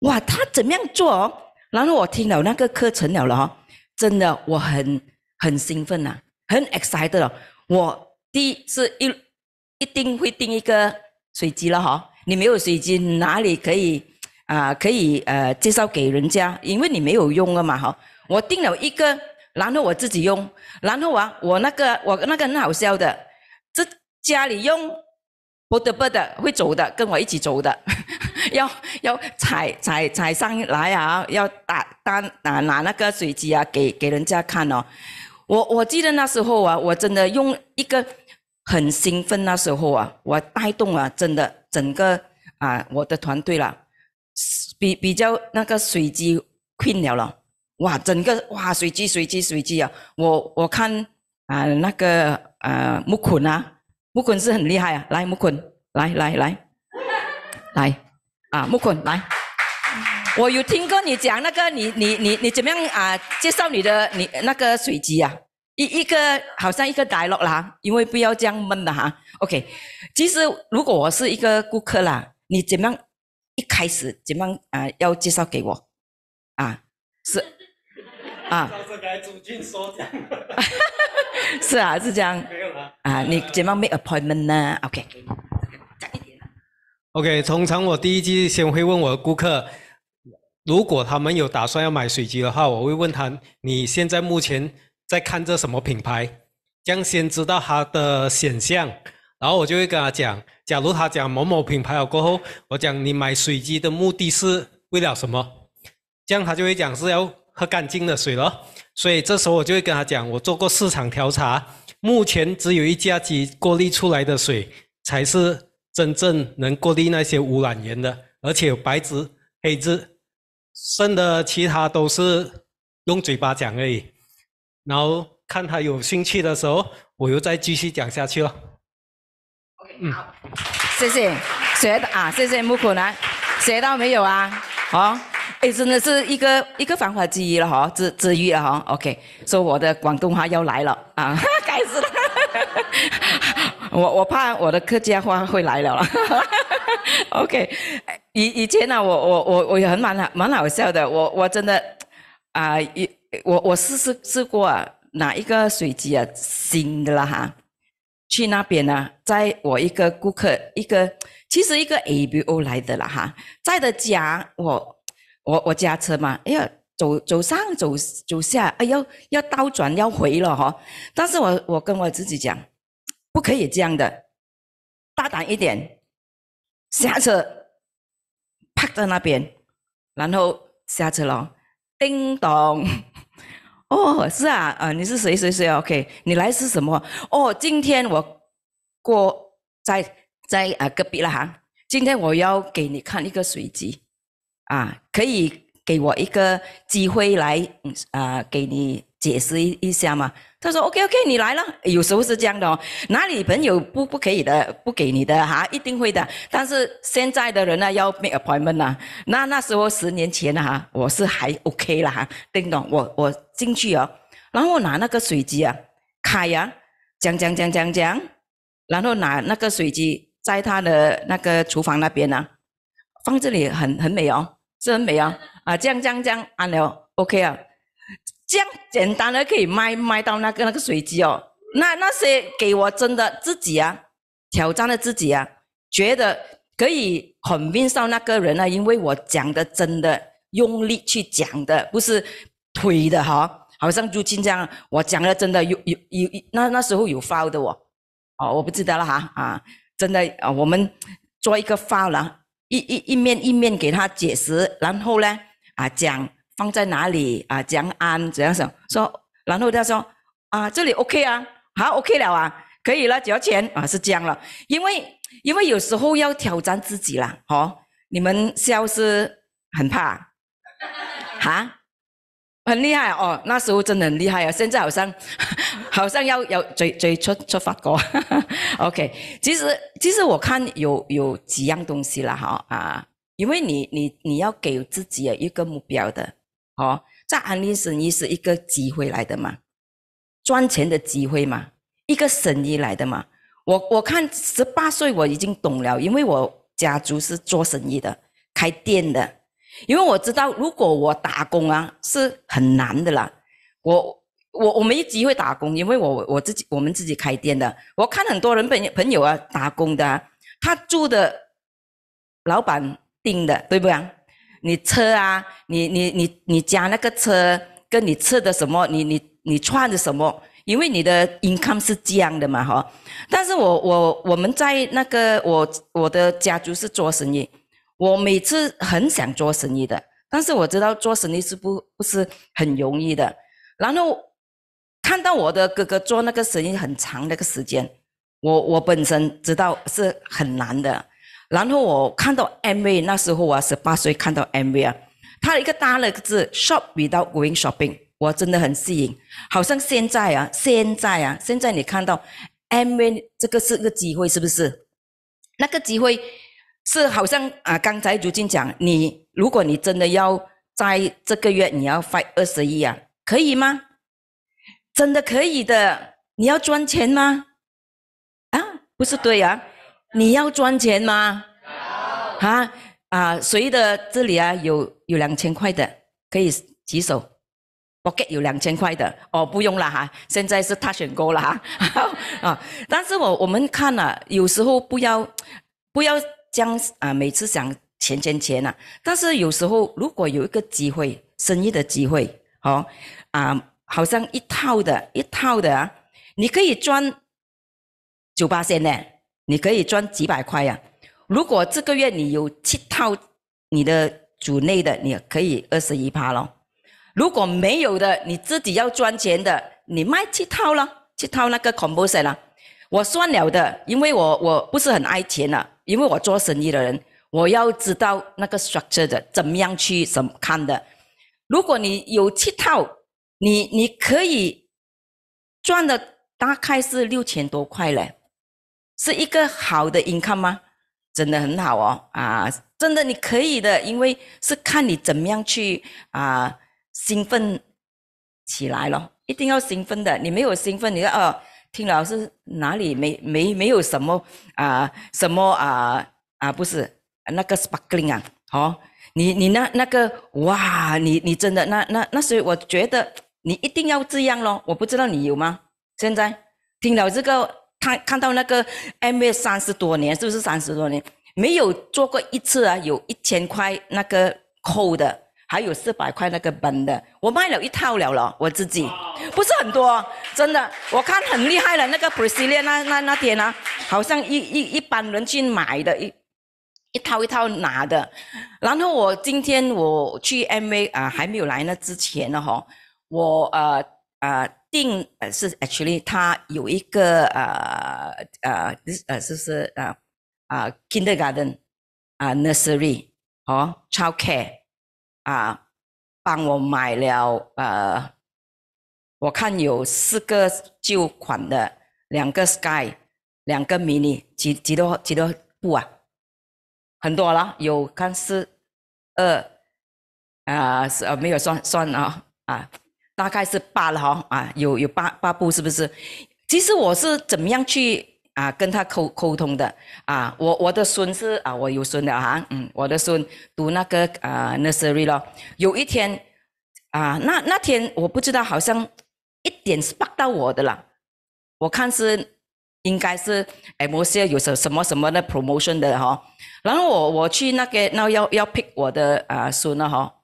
哇！他怎么样做？然后我听了那个课程了了，真的我很很兴奋呐，很 excited 了。我第一是一一定会订一个水机了哈，你没有水机哪里可以？啊，可以呃，介绍给人家，因为你没有用了嘛，哈。我定了一个，然后我自己用，然后啊，我那个我那个很好笑的，这家里用，不得不得会走的，跟我一起走的，<laughs> 要要踩踩踩上来啊，要打打拿拿那个水机啊，给给人家看哦。我我记得那时候啊，我真的用一个很兴奋，那时候啊，我带动啊，真的整个啊我的团队了。比比较那个水机困了了，哇，整个哇水机水机水机啊！我我看啊那个啊木坤啊，木坤是很厉害啊，来木坤，来来来，来啊木坤来，我有听过你讲那个你你你你怎么样啊？介绍你的你那个水机啊，一一个好像一个 o 落啦，因为不要这样闷的哈。OK，其实如果我是一个顾客啦，你怎么样？一开始，怎么啊，要介绍给我啊，是啊，是该主君说是啊，是这样，没有了啊，你姐妹没 appointment 呢？OK，OK，通常我第一句先会问我的顾客，如果他们有打算要买水机的话，我会问他，你现在目前在看着什么品牌？这样先知道他的选项，然后我就会跟他讲。假如他讲某某品牌了过后，我讲你买水机的目的是为了什么？这样他就会讲是要喝干净的水了。所以这时候我就会跟他讲，我做过市场调查，目前只有一家机过滤出来的水才是真正能过滤那些污染源的，而且有白纸黑字，剩的其他都是用嘴巴讲而已。然后看他有兴趣的时候，我又再继续讲下去了。嗯，谢谢学的啊，谢谢木苦兰学到没有啊？好，哎，真的是一个一个方法之一了哈，治治愈了哈。OK，说我的广东话要来了啊，<laughs> 开始了。我我怕我的客家话会来了。<laughs> OK，以以前呢，我我我我也很蛮好蛮好笑的，我我真的啊，一我我试试试过哪一个水机啊，新的了哈。去那边呢，在我一个顾客一个，其实一个 A B O 来的了哈，在的家我我我家车嘛，哎呀走走上走走下，哎要要倒转要回了哈，但是我我跟我自己讲，不可以这样的，大胆一点，下车趴在那边，然后下车了，叮咚。哦，是啊，呃，你是谁谁谁？OK，你来是什么？哦，今天我过在在啊隔壁了哈。今天我要给你看一个水机，啊，可以给我一个机会来啊，给你。解释一一下嘛？他说 OK OK，你来了。有时候是这样的哦。哪里朋友不不可以的，不给你的哈，一定会的。但是现在的人呢，要 m appointment e a 呢。那那时候十年前啊，我是还 OK 了哈，叮咚，我我进去哦，然后我拿那个水机啊开啊，讲讲讲讲讲，然后拿那个水机在他的那个厨房那边啊，放这里很很美哦，是很美啊啊，样这样按了 OK 啊。这样简单的可以卖卖到那个那个随机哦，那那些给我真的自己啊挑战的自己啊，觉得可以很 vince 到那个人啊，因为我讲的真的用力去讲的，不是推的哈，好像朱清这样，我讲的真的有有有那那时候有发的我哦，我不记得了哈啊，真的啊，我们做一个发了，一一一面一面给他解释，然后呢啊讲。放在哪里啊？样安怎样想说？然后他说啊，这里 OK 啊，好 OK 了啊，可以了，交钱啊，是这样了。因为因为有时候要挑战自己啦，哦，你们消失很怕啊，很厉害哦，那时候真的很厉害啊，现在好像好像要要追追出出发哈 o k 其实其实我看有有几样东西了哈啊，因为你你你要给自己一个目标的。哦，在安利生意是一个机会来的嘛，赚钱的机会嘛，一个生意来的嘛。我我看十八岁我已经懂了，因为我家族是做生意的，开店的。因为我知道，如果我打工啊，是很难的啦。我我我没机会打工，因为我我自己我们自己开店的。我看很多人朋朋友啊打工的，他住的老板订的，对不？对？你车啊，你你你你家那个车跟你吃的什么，你你你穿的什么？因为你的 income 是这样的嘛，哈。但是我我我们在那个我我的家族是做生意，我每次很想做生意的，但是我知道做生意是不不是很容易的。然后看到我的哥哥做那个生意很长那个时间，我我本身知道是很难的。然后我看到 MV，那时候我十八岁看到 MV 啊，它一个大的字 “shop without going shopping”，我真的很吸引，好像现在啊，现在啊，现在你看到 MV 这个是个机会，是不是？那个机会是好像啊，刚才如今讲，你如果你真的要在这个月你要发二十亿啊，可以吗？真的可以的，你要赚钱吗？啊，不是对啊。你要赚钱吗？啊啊，谁的这里啊有有两千块的？可以举手，bucket 有两千块的哦，不用了哈，现在是他选购了哈啊！<laughs> 但是我我们看了，有时候不要不要将啊，每次想钱钱钱啊！但是有时候如果有一个机会，生意的机会哦啊，好像一套的一套的，啊，你可以赚九八千呢。你可以赚几百块呀！如果这个月你有七套你的组内的，你可以二十一趴喽。如果没有的，你自己要赚钱的，你卖七套了，七套那个 conversion 了，我算了的，因为我我不是很爱钱啊，因为我做生意的人，我要知道那个 structure 的怎么样去怎么看的。如果你有七套，你你可以赚的大概是六千多块嘞。是一个好的 income 吗？真的很好哦，啊，真的你可以的，因为是看你怎么样去啊兴奋起来了，一定要兴奋的。你没有兴奋，你看哦，听老师哪里没没没有什么啊什么啊啊不是那个 sparkling 啊，好，你你那那个哇，你你真的那那那所以我觉得你一定要这样咯，我不知道你有吗？现在听了这个。看看到那个 M V 三十多年，是不是三十多年没有做过一次啊？有一千块那个扣的，还有四百块那个本的，我卖了一套了了，我自己不是很多，真的，我看很厉害了。那个 Priscilla 那那那天啊，好像一一一般人去买的一一套一套拿的。然后我今天我去 M V 啊，还没有来呢，之前呢哈，我呃呃。定是 actually，他有一个啊啊，这是啊啊 kindergarten 啊 nursery 哦，childcare 啊，帮我买了呃，我看有四个旧款的，两个 sky，两个 mini，几几多几多部啊？很多了，有看四二啊是啊没有算算啊啊。大概是八了哈啊，有有八八步是不是？其实我是怎么样去啊跟他沟沟通的啊？我我的孙是啊，我有孙的哈嗯，我的孙读那个啊 nursery 咯。有一天啊，那那天我不知道，好像一点是拨到我的啦。我看是应该是 M C 有什什么什么的 promotion 的哈。然后我我去那个那要要 pick 我的啊孙了哈。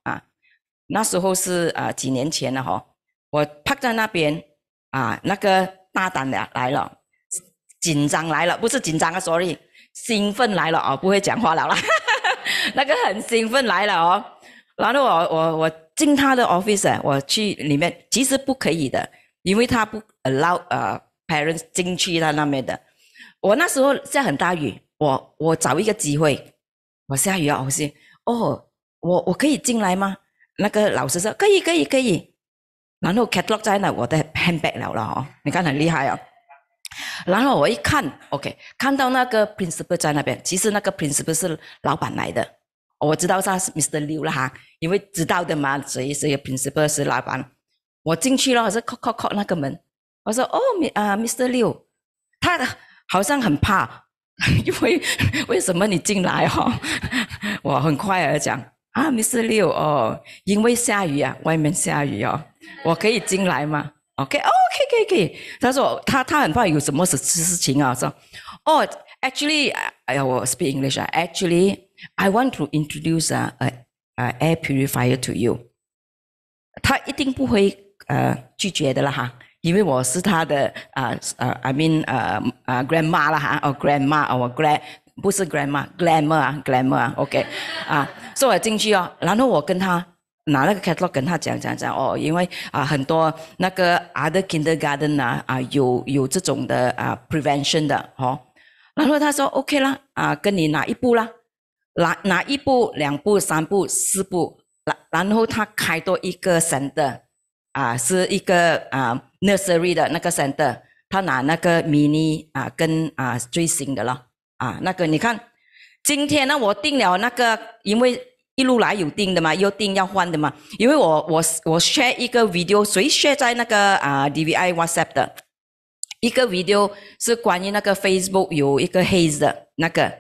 那时候是呃几年前了哈，我趴在那边啊，那个大胆的来了，紧张来了，不是紧张啊，sorry，兴奋来了哦，不会讲话了啦，<laughs> 那个很兴奋来了哦，然后我我我进他的 office，我去里面，其实不可以的，因为他不 allow 呃，parents 进去他那边的。我那时候下很大雨，我我找一个机会，我下雨啊，我说，哦，我我可以进来吗？那个老师说可以可以可以，然后 catalog 在那，我的 hand b a g 了了你看很厉害哦。然后我一看，OK，看到那个 principal 在那边，其实那个 principal 是老板来的，我知道他是 Mr. Liu 哈，因为知道的嘛，所以所以 principal 是老板。我进去了，我是 c a l c a l 那个门，我说哦，啊 Mr. Liu，他好像很怕，<laughs> 因为为什么你进来哦？我很快嘅讲。啊，Miss 六哦，因为下雨啊，外面下雨哦，我可以进来吗？OK，OK，OK，他说他他很怕有什么事事情啊，说哦，actually，哎呀，我 speak English 啊，actually，I want to introduce a a air purifier to you。他一定不会呃拒绝的啦哈，因为我是他的啊啊，I mean 啊啊，grandma 啦哈，哦，grandma，哦，grand。不是 grandma，glamour 啊，glamour 啊，OK，啊，送我进去哦。然后我跟他拿那个 catalog 跟他讲讲讲哦，因为啊很多那个 other kindergarten 啊啊有有这种的啊 prevention 的哦。然后他说 OK 啦，啊跟你拿一步啦，拿拿一步两步三步四步，然然后他开多一个 center 啊，是一个啊 nursery 的那个 c e n t e r 他拿那个 mini 啊跟啊最新的了。啊，那个你看，今天呢，我订了那个，因为一路来有订的嘛，又订要换的嘛，因为我我我 share 一个 video，谁 share 在那个啊 DVI WhatsApp 的？一个 video 是关于那个 Facebook 有一个 Haze 的，那个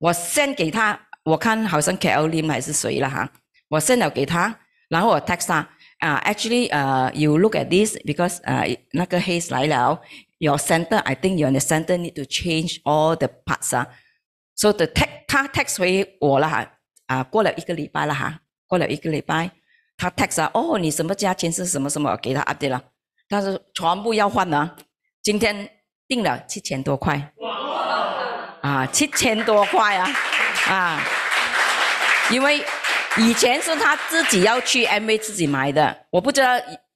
我 send 给他，我看好像 k o l i m 还是谁了哈，我 send 了给他，然后我 text 他啊，actually 呃，uh,，you look at this，because 呃那个 Haze 来了。your c e n t e r i think your c e n t e r need to change all the parts 啊，So the tax 他 tax 我了哈，啊过了一个礼拜了哈，过了一个礼拜，他 tax 啊，哦你什么价钱是什么什么，给他 update 了，但是全部要换啊，今天定了七千多块，啊七千多块啊，啊，因为以前是他自己要去 MV 自己买的，我不知道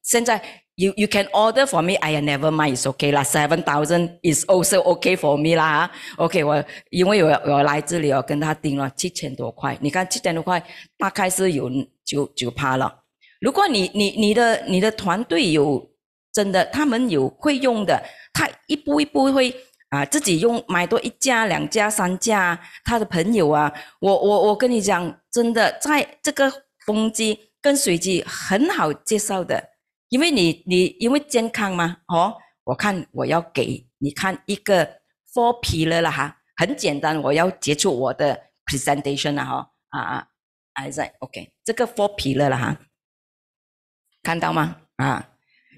现在。You you can order for me. I never mind. It's okay 啦，seven thousand is also okay for me 啦。Okay，我因为我我来这里我跟他订了七千多块。你看七千多块，大概是有九九趴了。如果你你你的你的团队有真的，他们有会用的，他一步一步会啊，自己用买多一家两家三家，他的朋友啊，我我我跟你讲，真的在这个风机跟随机很好介绍的。因为你，你因为健康嘛，哦，我看我要给你看一个 four p i r 啦哈，很简单，我要结束我的 presentation 了哈，啊啊，还在 OK，这个 four p i r 啦哈，看到吗？啊，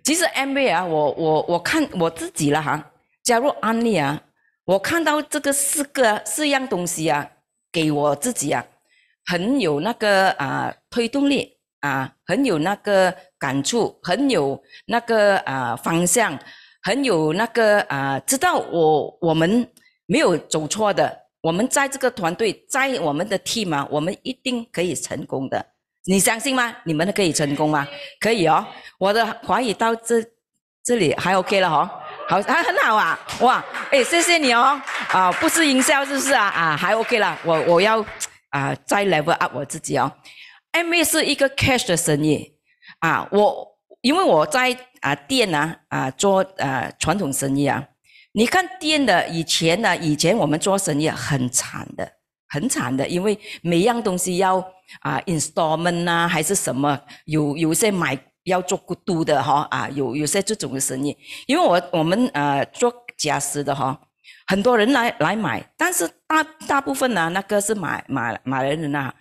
其实 a v 啊，我我我看我自己了哈，加入安利啊，我看到这个四个四样东西啊，给我自己啊，很有那个啊推动力。啊，很有那个感触，很有那个啊方向，很有那个啊，知道我我们没有走错的。我们在这个团队，在我们的 team 啊，我们一定可以成功的。你相信吗？你们可以成功吗？可以哦。我的华语到这这里还 OK 了哈，好还很好啊。哇，哎，谢谢你哦。啊，不是营销，是不是啊？啊，还 OK 了。我我要啊再 level up 我自己哦。M V 是一个 cash 的生意啊，我因为我在啊店啊啊做啊传统生意啊，你看店的以前呢，以前我们做生意很惨的，很惨的，因为每样东西要啊 installment 啊还是什么，有有些买要做 good 的哈啊，有有些这种的生意，因为我我们呃做家私的哈，很多人来来买，但是大大部分呢那个是买买买的人呐。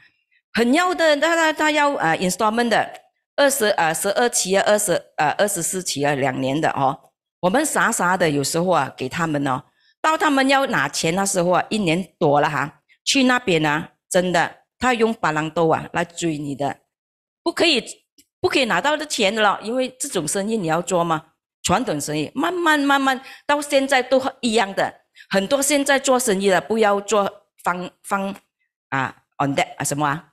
很要的，他他他要啊，installment 的二十啊十二期啊，二十啊二十四期啊，两年的哦。我们傻傻的，有时候啊，给他们哦。到他们要拿钱那时候啊，一年多了哈。去那边呢，真的，他用巴郎豆啊来追你的，不可以，不可以拿到的钱的了，因为这种生意你要做吗？传统生意，慢慢慢慢到现在都一样的。很多现在做生意的不要做方方啊，on that 啊什么啊？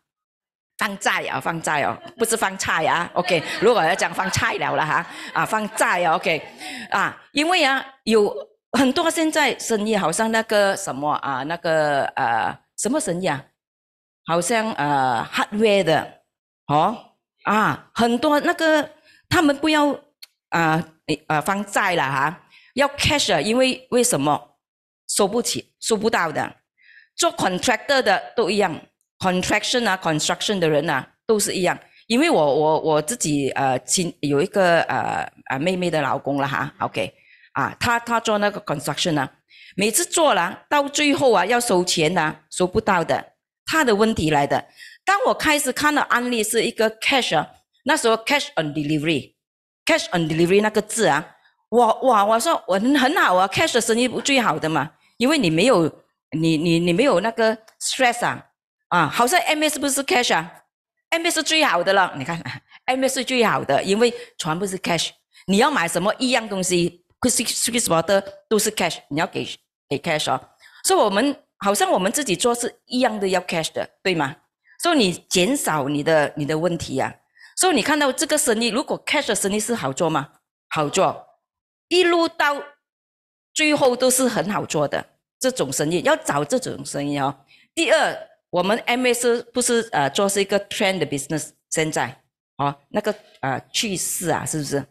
放债啊，放债哦，不是放菜啊。OK，如果要讲放菜了了哈，啊，放债啊 o k 啊，因为啊，有很多现在生意好像那个什么啊，那个呃，什么生意啊？好像呃，hardware 的，哦，啊，很多那个他们不要啊，呃，放债了哈，要 cash，因为为什么收不起，收不到的，做 contractor 的都一样。contraction 啊，construction 的人呐，都是一样。因为我我我自己呃亲有一个呃呃妹妹的老公了哈，OK，啊，他他做那个 construction 啊，每次做了到最后啊，要收钱呐，收不到的，他的问题来的。当我开始看到案例是一个 cash 啊，那时候 cash on delivery，cash on delivery 那个字啊，哇哇，我说我很好啊，cash 生意不最好的嘛，因为你没有你你你没有那个 stress 啊。啊，好像 m a 是不是 cash 啊 m a 是最好的了，你看 m a 是最好的，因为全部是 cash。你要买什么一样东西，kiss water 都是 cash，你要给给 cash 啊。所以我们好像我们自己做是一样的要 cash 的，对吗？所以你减少你的你的问题呀。所以你看到这个生意，如果 cash 的生意是好做吗？好做，一路到最后都是很好做的这种生意，要找这种生意哦。第二。我们 MA 不是呃做是一个 trend 的 business？现在哦，那个呃趋势啊是不是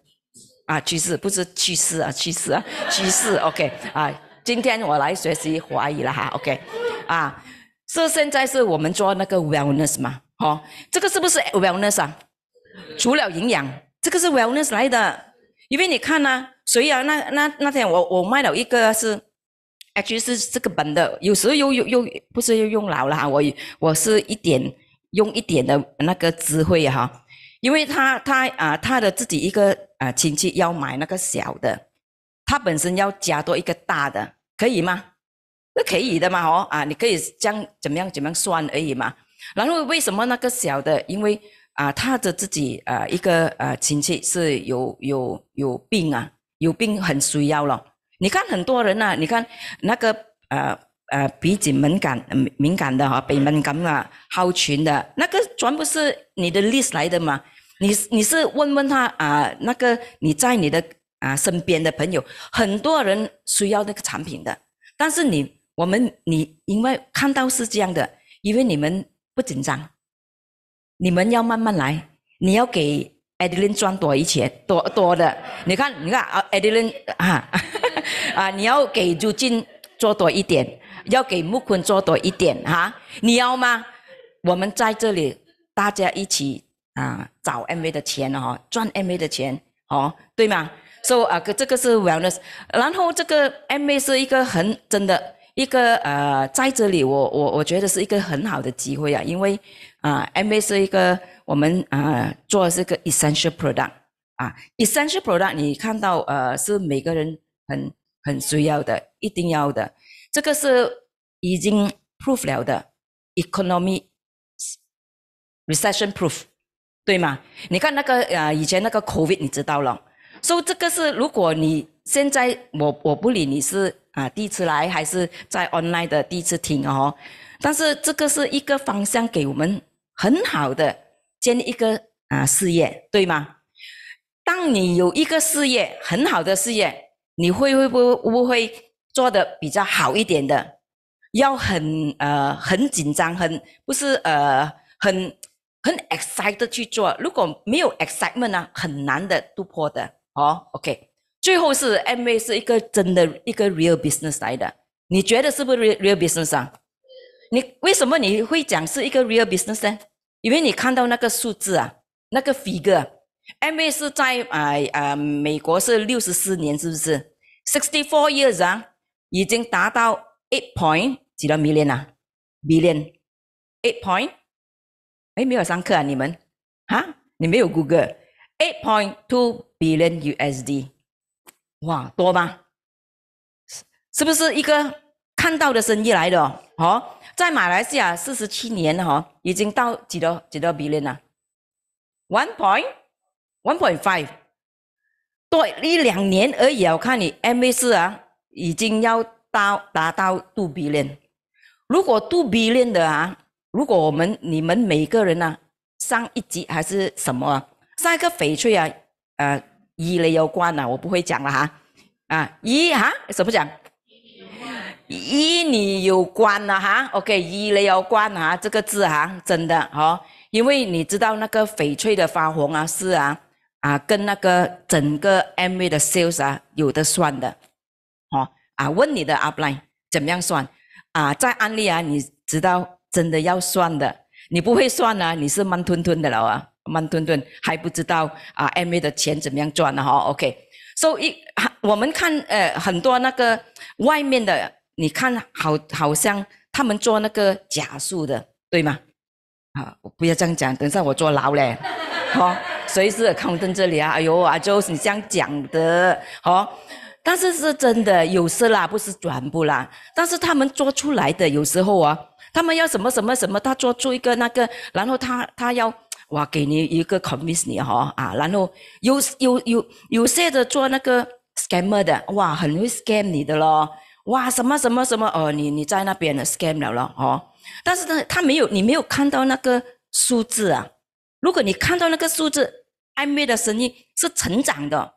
啊趋势？不是趋势啊趋势啊 <laughs> 趋势。OK 啊，今天我来学习华语了哈。OK 啊，是现在是我们做那个 wellness 嘛？哦，这个是不是 wellness 啊？除了营养，这个是 wellness 来的，因为你看呢，所以啊那那那天我我卖了一个是。哎，就是这个本的，有时候又又又不是又用老了哈，我我是一点用一点的那个智慧哈，因为他他啊他的自己一个啊亲戚要买那个小的，他本身要加多一个大的，可以吗？那可以的嘛哦啊，你可以将怎么样怎么样算而已嘛。然后为什么那个小的？因为啊他的自己啊一个啊亲戚是有有有病啊，有病很需要了。你看很多人呐，你看那个呃呃鼻敏感敏感的哈，鼻敏感啊，好群的，那个全部是你的历史来的嘛？你你是问问他啊？那个你在你的啊身边的朋友，很多人需要那个产品的，但是你我们你因为看到是这样的，因为你们不紧张，你们要慢慢来，你要给 Adeline 赚多一些多多的。你看你看啊，Adeline 啊。啊，你要给朱金做多一点，要给木坤做多一点啊？你要吗？我们在这里大家一起啊，找 M A 的钱哦，赚 M A 的钱哦，对吗？所以啊，这个是 l l n u s 然后这个 M A 是一个很真的一个呃，在这里我我我觉得是一个很好的机会啊，因为啊，M A 是一个我们啊做这个 essential product 啊，essential product，你看到呃是每个人。很很需要的，一定要的。这个是已经 p r o v e 了的，economy recession proof，对吗？你看那个啊，以前那个 COVID，你知道了。所以这个是，如果你现在我我不理你是啊，第一次来还是在 online 的第一次听哦。但是这个是一个方向，给我们很好的建立一个啊事业，对吗？当你有一个事业，很好的事业。你会会不不会做的比较好一点的？要很呃很紧张，很不是呃很很 excite 的去做。如果没有 excitement 呢，很难的突破的。好，OK。最后是 m A 是一个真的一个 real business 来的。你觉得是不是 real business 啊？你为什么你会讲是一个 real business 呢？因为你看到那个数字啊，那个 figure。M A 是在啊啊，美国是六十四年，是不是？Sixty four years 啊，已经达到 eight point 几多 million 啊，billion，eight point，哎，没有上课啊，你们，哈，你没有 Google，eight point two billion USD，哇，多吗？是不是一个看到的生意来的？哦，在马来西亚四十七年哈，已经到几多几多 billion 啊？One point。one point five，多一两年而已。我看你 M A 四啊，已经要到达到杜比链。如果杜比链的啊，如果我们你们每个人呢，上一级还是什么？上一个翡翠啊，呃，一类有关啊，我不会讲了哈。啊，一哈怎么讲？一你有关啊、哈。OK，一类有关啊，这个字哈，真的哦，因为你知道那个翡翠的发红啊，是啊。啊，跟那个整个 MV 的 sales 啊，有的算的，哦，啊，问你的 upline 怎么样算，啊，在案例啊，你知道真的要算的，你不会算呢，你是慢吞吞的了啊，慢吞吞还不知道啊，MV 的钱怎么样赚啊？哈，OK，所以我们看呃很多那个外面的，你看好好像他们做那个假数的，对吗？啊，不要这样讲，等下我坐牢嘞，好。谁是我登这里啊？哎呦，阿 j o 你这样讲的哦，但是是真的有事啦，不是全部啦。但是他们做出来的有时候啊，他们要什么什么什么，他做出一个那个，然后他他要哇，给你一个 convince 你哈啊，然后有有有有些的做那个 scammer 的，哇，很容易 scam 你的咯，哇，什么什么什么哦，你你在那边 scam 了了哦，但是呢，他没有，你没有看到那个数字啊，如果你看到那个数字。暧昧的声音是成长的，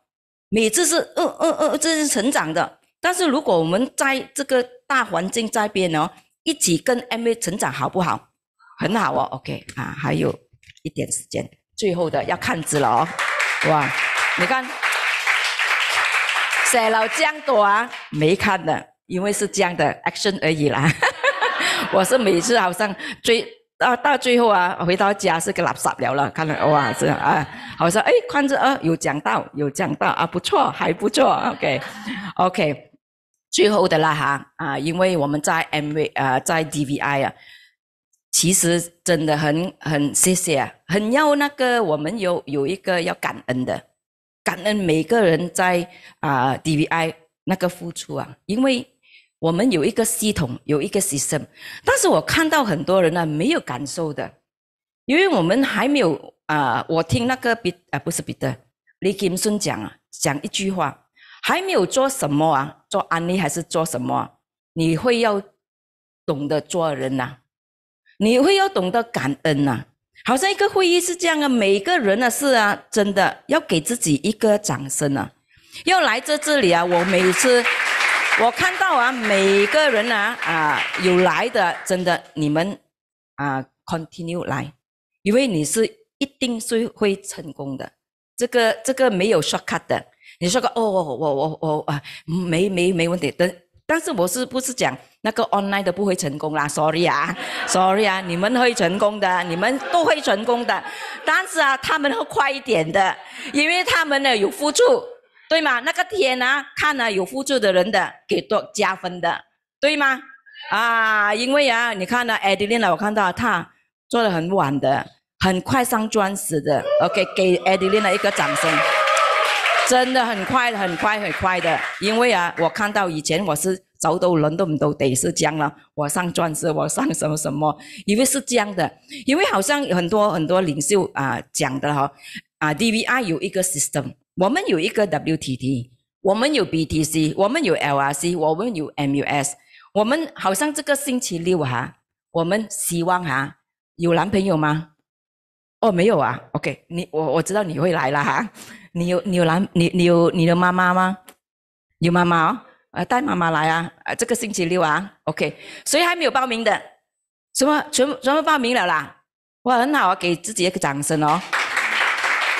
每次是嗯嗯嗯，这是成长的。但是如果我们在这个大环境在变哦，一起跟暧昧成长好不好？很好哦，OK 啊，还有一点时间，最后的要看字了哦。哇，你看，写了多啊，没看的，因为是这样的 action 而已啦。<laughs> 我是每次好像追。到到最后啊，回到家是个垃圾了了，看了哇，是啊，好说哎，看着啊，有讲到，有讲到啊，不错，还不错，<laughs> OK，OK，最后的啦哈啊，因为我们在 MV 啊，在 DVI 啊，其实真的很很谢谢，很要那个我们有有一个要感恩的，感恩每个人在啊 DVI 那个付出啊，因为。我们有一个系统，有一个 system，但是我看到很多人呢没有感受的，因为我们还没有啊。我听那个比啊，不是彼得·李金顺讲啊，讲一句话，还没有做什么啊，做安利还是做什么？你会要懂得做人呐，你会要懂得感恩呐。好像一个会议是这样啊，每个人啊是啊，真的要给自己一个掌声啊，要来在这里啊。我每次。我看到啊，每个人呢，啊，有来的，真的，你们啊，continue 来，因为你是一定是会成功的。这个这个没有刷卡的，你说个哦，我我我啊，没没没问题的。但是我是不是讲那个 online 的不会成功啦？Sorry 啊，Sorry 啊，你们会成功的，你们都会成功的。但是啊，他们会快一点的，因为他们呢有付出。对吗？那个天呢，看了有复制的人的给多加分的，对吗？啊，因为啊，你看呢 a d e l i n 我看到他做的很晚的，很快上钻石的，OK，给 a d 琳 l i n 一个掌声，真的很快，很快，很快的。因为啊，我看到以前我是走都轮都都得是僵了，我上钻石，我上什么什么，因为是僵的，因为好像很多很多领袖啊讲的哈，啊，DVI 有一个 system。我们有一个 WTT，我们有 BTC，我们有 LRC，我们有 MUS，我们好像这个星期六哈，我们希望哈，有男朋友吗？哦，没有啊，OK，你我我知道你会来了哈，你有你有男你你有你的妈妈吗？有妈妈哦，啊带妈妈来啊，啊这个星期六啊，OK，谁还没有报名的？什么全全部报名了啦？哇，很好啊，给自己一个掌声哦。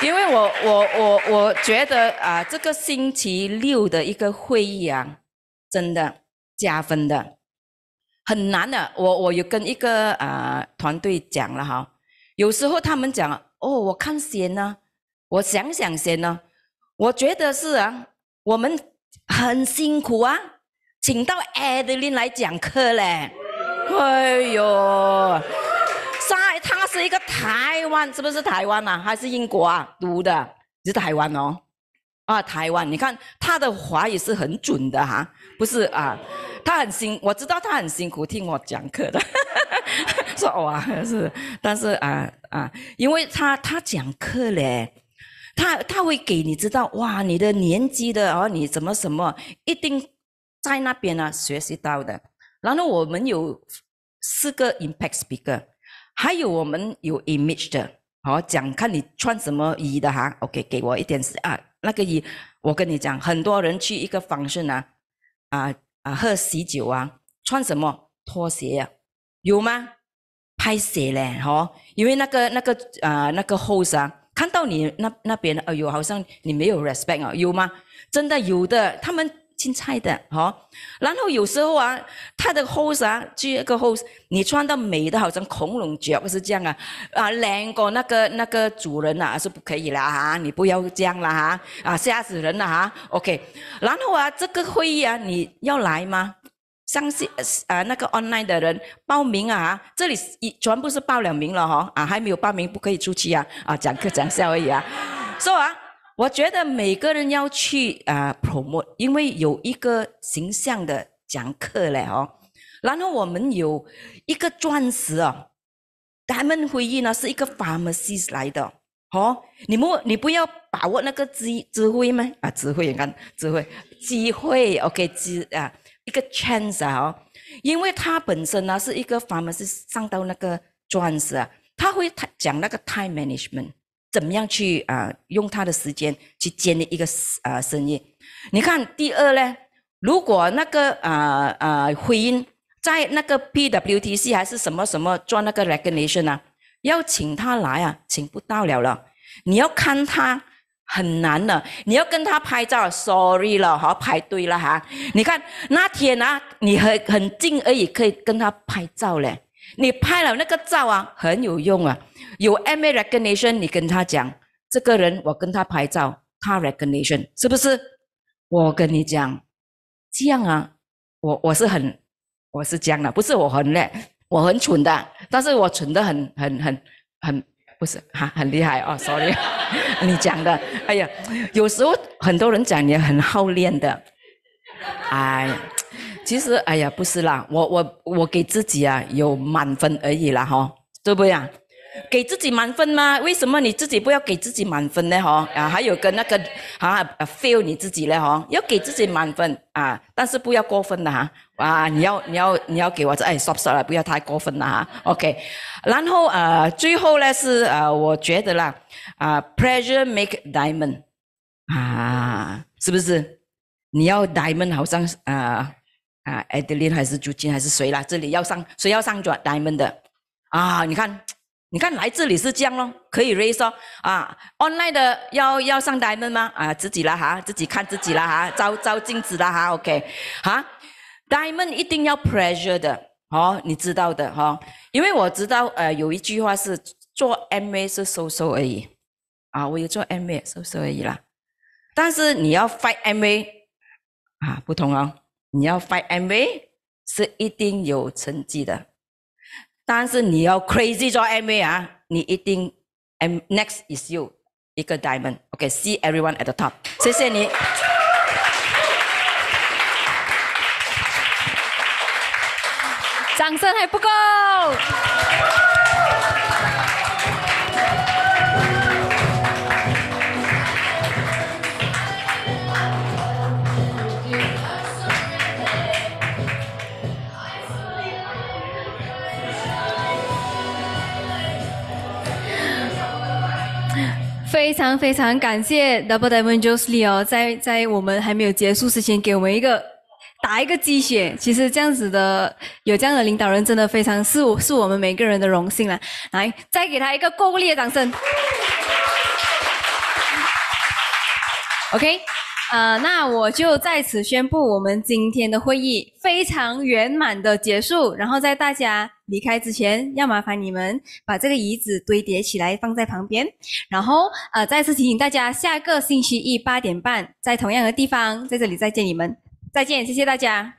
因为我我我我觉得啊，这个星期六的一个会议啊，真的加分的，很难的。我我有跟一个啊团队讲了哈，有时候他们讲哦，我看先呢？我想想先呢？我觉得是啊，我们很辛苦啊，请到 Adeline 来讲课嘞，哎呦。一个台湾是不是台湾啊？还是英国啊？读的，是台湾哦，啊，台湾。你看他的华语是很准的哈，不是啊？他很辛，我知道他很辛苦听我讲课的，<laughs> 说哇是，但是啊啊，因为他他讲课嘞，他他会给你知道哇，你的年纪的哦，你怎么什么一定在那边呢学习到的。然后我们有四个 impact speaker。还有我们有 image 的，好讲，看你穿什么衣的哈。OK，给我一点啊，那个衣，我跟你讲，很多人去一个方式呢，啊啊，喝喜酒啊，穿什么拖鞋呀？有吗？拍鞋嘞，好，因为那个那个啊那个 hos 啊，看到你那那边，哎呦，好像你没有 respect 啊，有吗？真的有的，他们。姓蔡的哈，然后有时候啊，他的后就一个后，你穿得美的好像恐龙脚是这样啊，啊，两个那个那个主人啊是不可以啦啊，你不要这样了哈，啊，吓死人了哈，OK，然后啊，这个会议啊，你要来吗？相信啊，那个 online 的人报名啊，这里一全部是报了名了哈，啊，还没有报名不可以出去啊，啊，讲课讲笑而已啊，说啊。我觉得每个人要去啊，promote，因为有一个形象的讲课了哦。然后我们有一个钻石啊，他们会议呢是一个 pharmacist 来的哦。你们你不要把握那个机机会吗？啊，机会，你看机会，机会，OK，机啊，一个 chance 啊，因为它本身呢是一个 pharmacist 上到那个钻石，啊，他会讲那个 time management。怎么样去啊？用他的时间去建立一个啊生意。你看，第二呢，如果那个啊啊会音在那个 PWT c 还是什么什么做那个 recognition 啊，要请他来啊，请不到了了。你要看他很难的，你要跟他拍照，sorry 了哈，排队了哈。你看那天啊，你很很近而已，可以跟他拍照嘞。你拍了那个照啊，很有用啊。有 a recognition，你跟他讲，这个人我跟他拍照，他 recognition，是不是？我跟你讲，这样啊，我我是很，我是这样的，不是我很叻，我很蠢的，但是我蠢的很很很很，不是哈，很厉害哦，sorry，<laughs> 你讲的，哎呀，有时候很多人讲你很好练的，哎，其实哎呀，不是啦，我我我给自己啊有满分而已啦，哈，对不对啊？给自己满分吗？为什么你自己不要给自己满分呢？哈啊，还有跟那个啊，feel 你自己呢？哈，要给自己满分啊，但是不要过分的哈啊，你要你要你要给我这哎 s o r r o 不要太过分了哈。OK，然后呃，最后呢是呃，我觉得啦啊，pressure make diamond 啊，是不是？你要 diamond 好像啊啊，Adeline 还是朱静还是谁啦？这里要上谁要上转 diamond 的啊？你看。你看来这里是这样咯，可以 raise 哦啊，online 的要要上 diamond 吗？啊，自己啦哈，自己看自己啦哈，照照镜子啦哈，OK，哈 d i a m o n d 一定要 pressure 的哦，你知道的哈，因为我知道呃有一句话是做 MA 是 so so 而已，啊，我也做 MA so 而已啦，但是你要 fight MA 啊，不同哦，你要 fight MA 是一定有成绩的。但是你要 crazy 做 MV 啊，你一定 M n next is you 一个 diamond，OK，see everyone at the top，谢谢你，掌声还不够。非常非常感谢 Double Diamond j o s e Leo 在在我们还没有结束之前给我们一个打一个鸡血，其实这样子的有这样的领导人真的非常是我是我们每个人的荣幸了，来再给他一个够力的掌声。OK，呃，那我就在此宣布我们今天的会议非常圆满的结束，然后在大家。离开之前，要麻烦你们把这个椅子堆叠起来，放在旁边。然后，呃，再次提醒大家，下个星期一八点半，在同样的地方，在这里再见你们。再见，谢谢大家。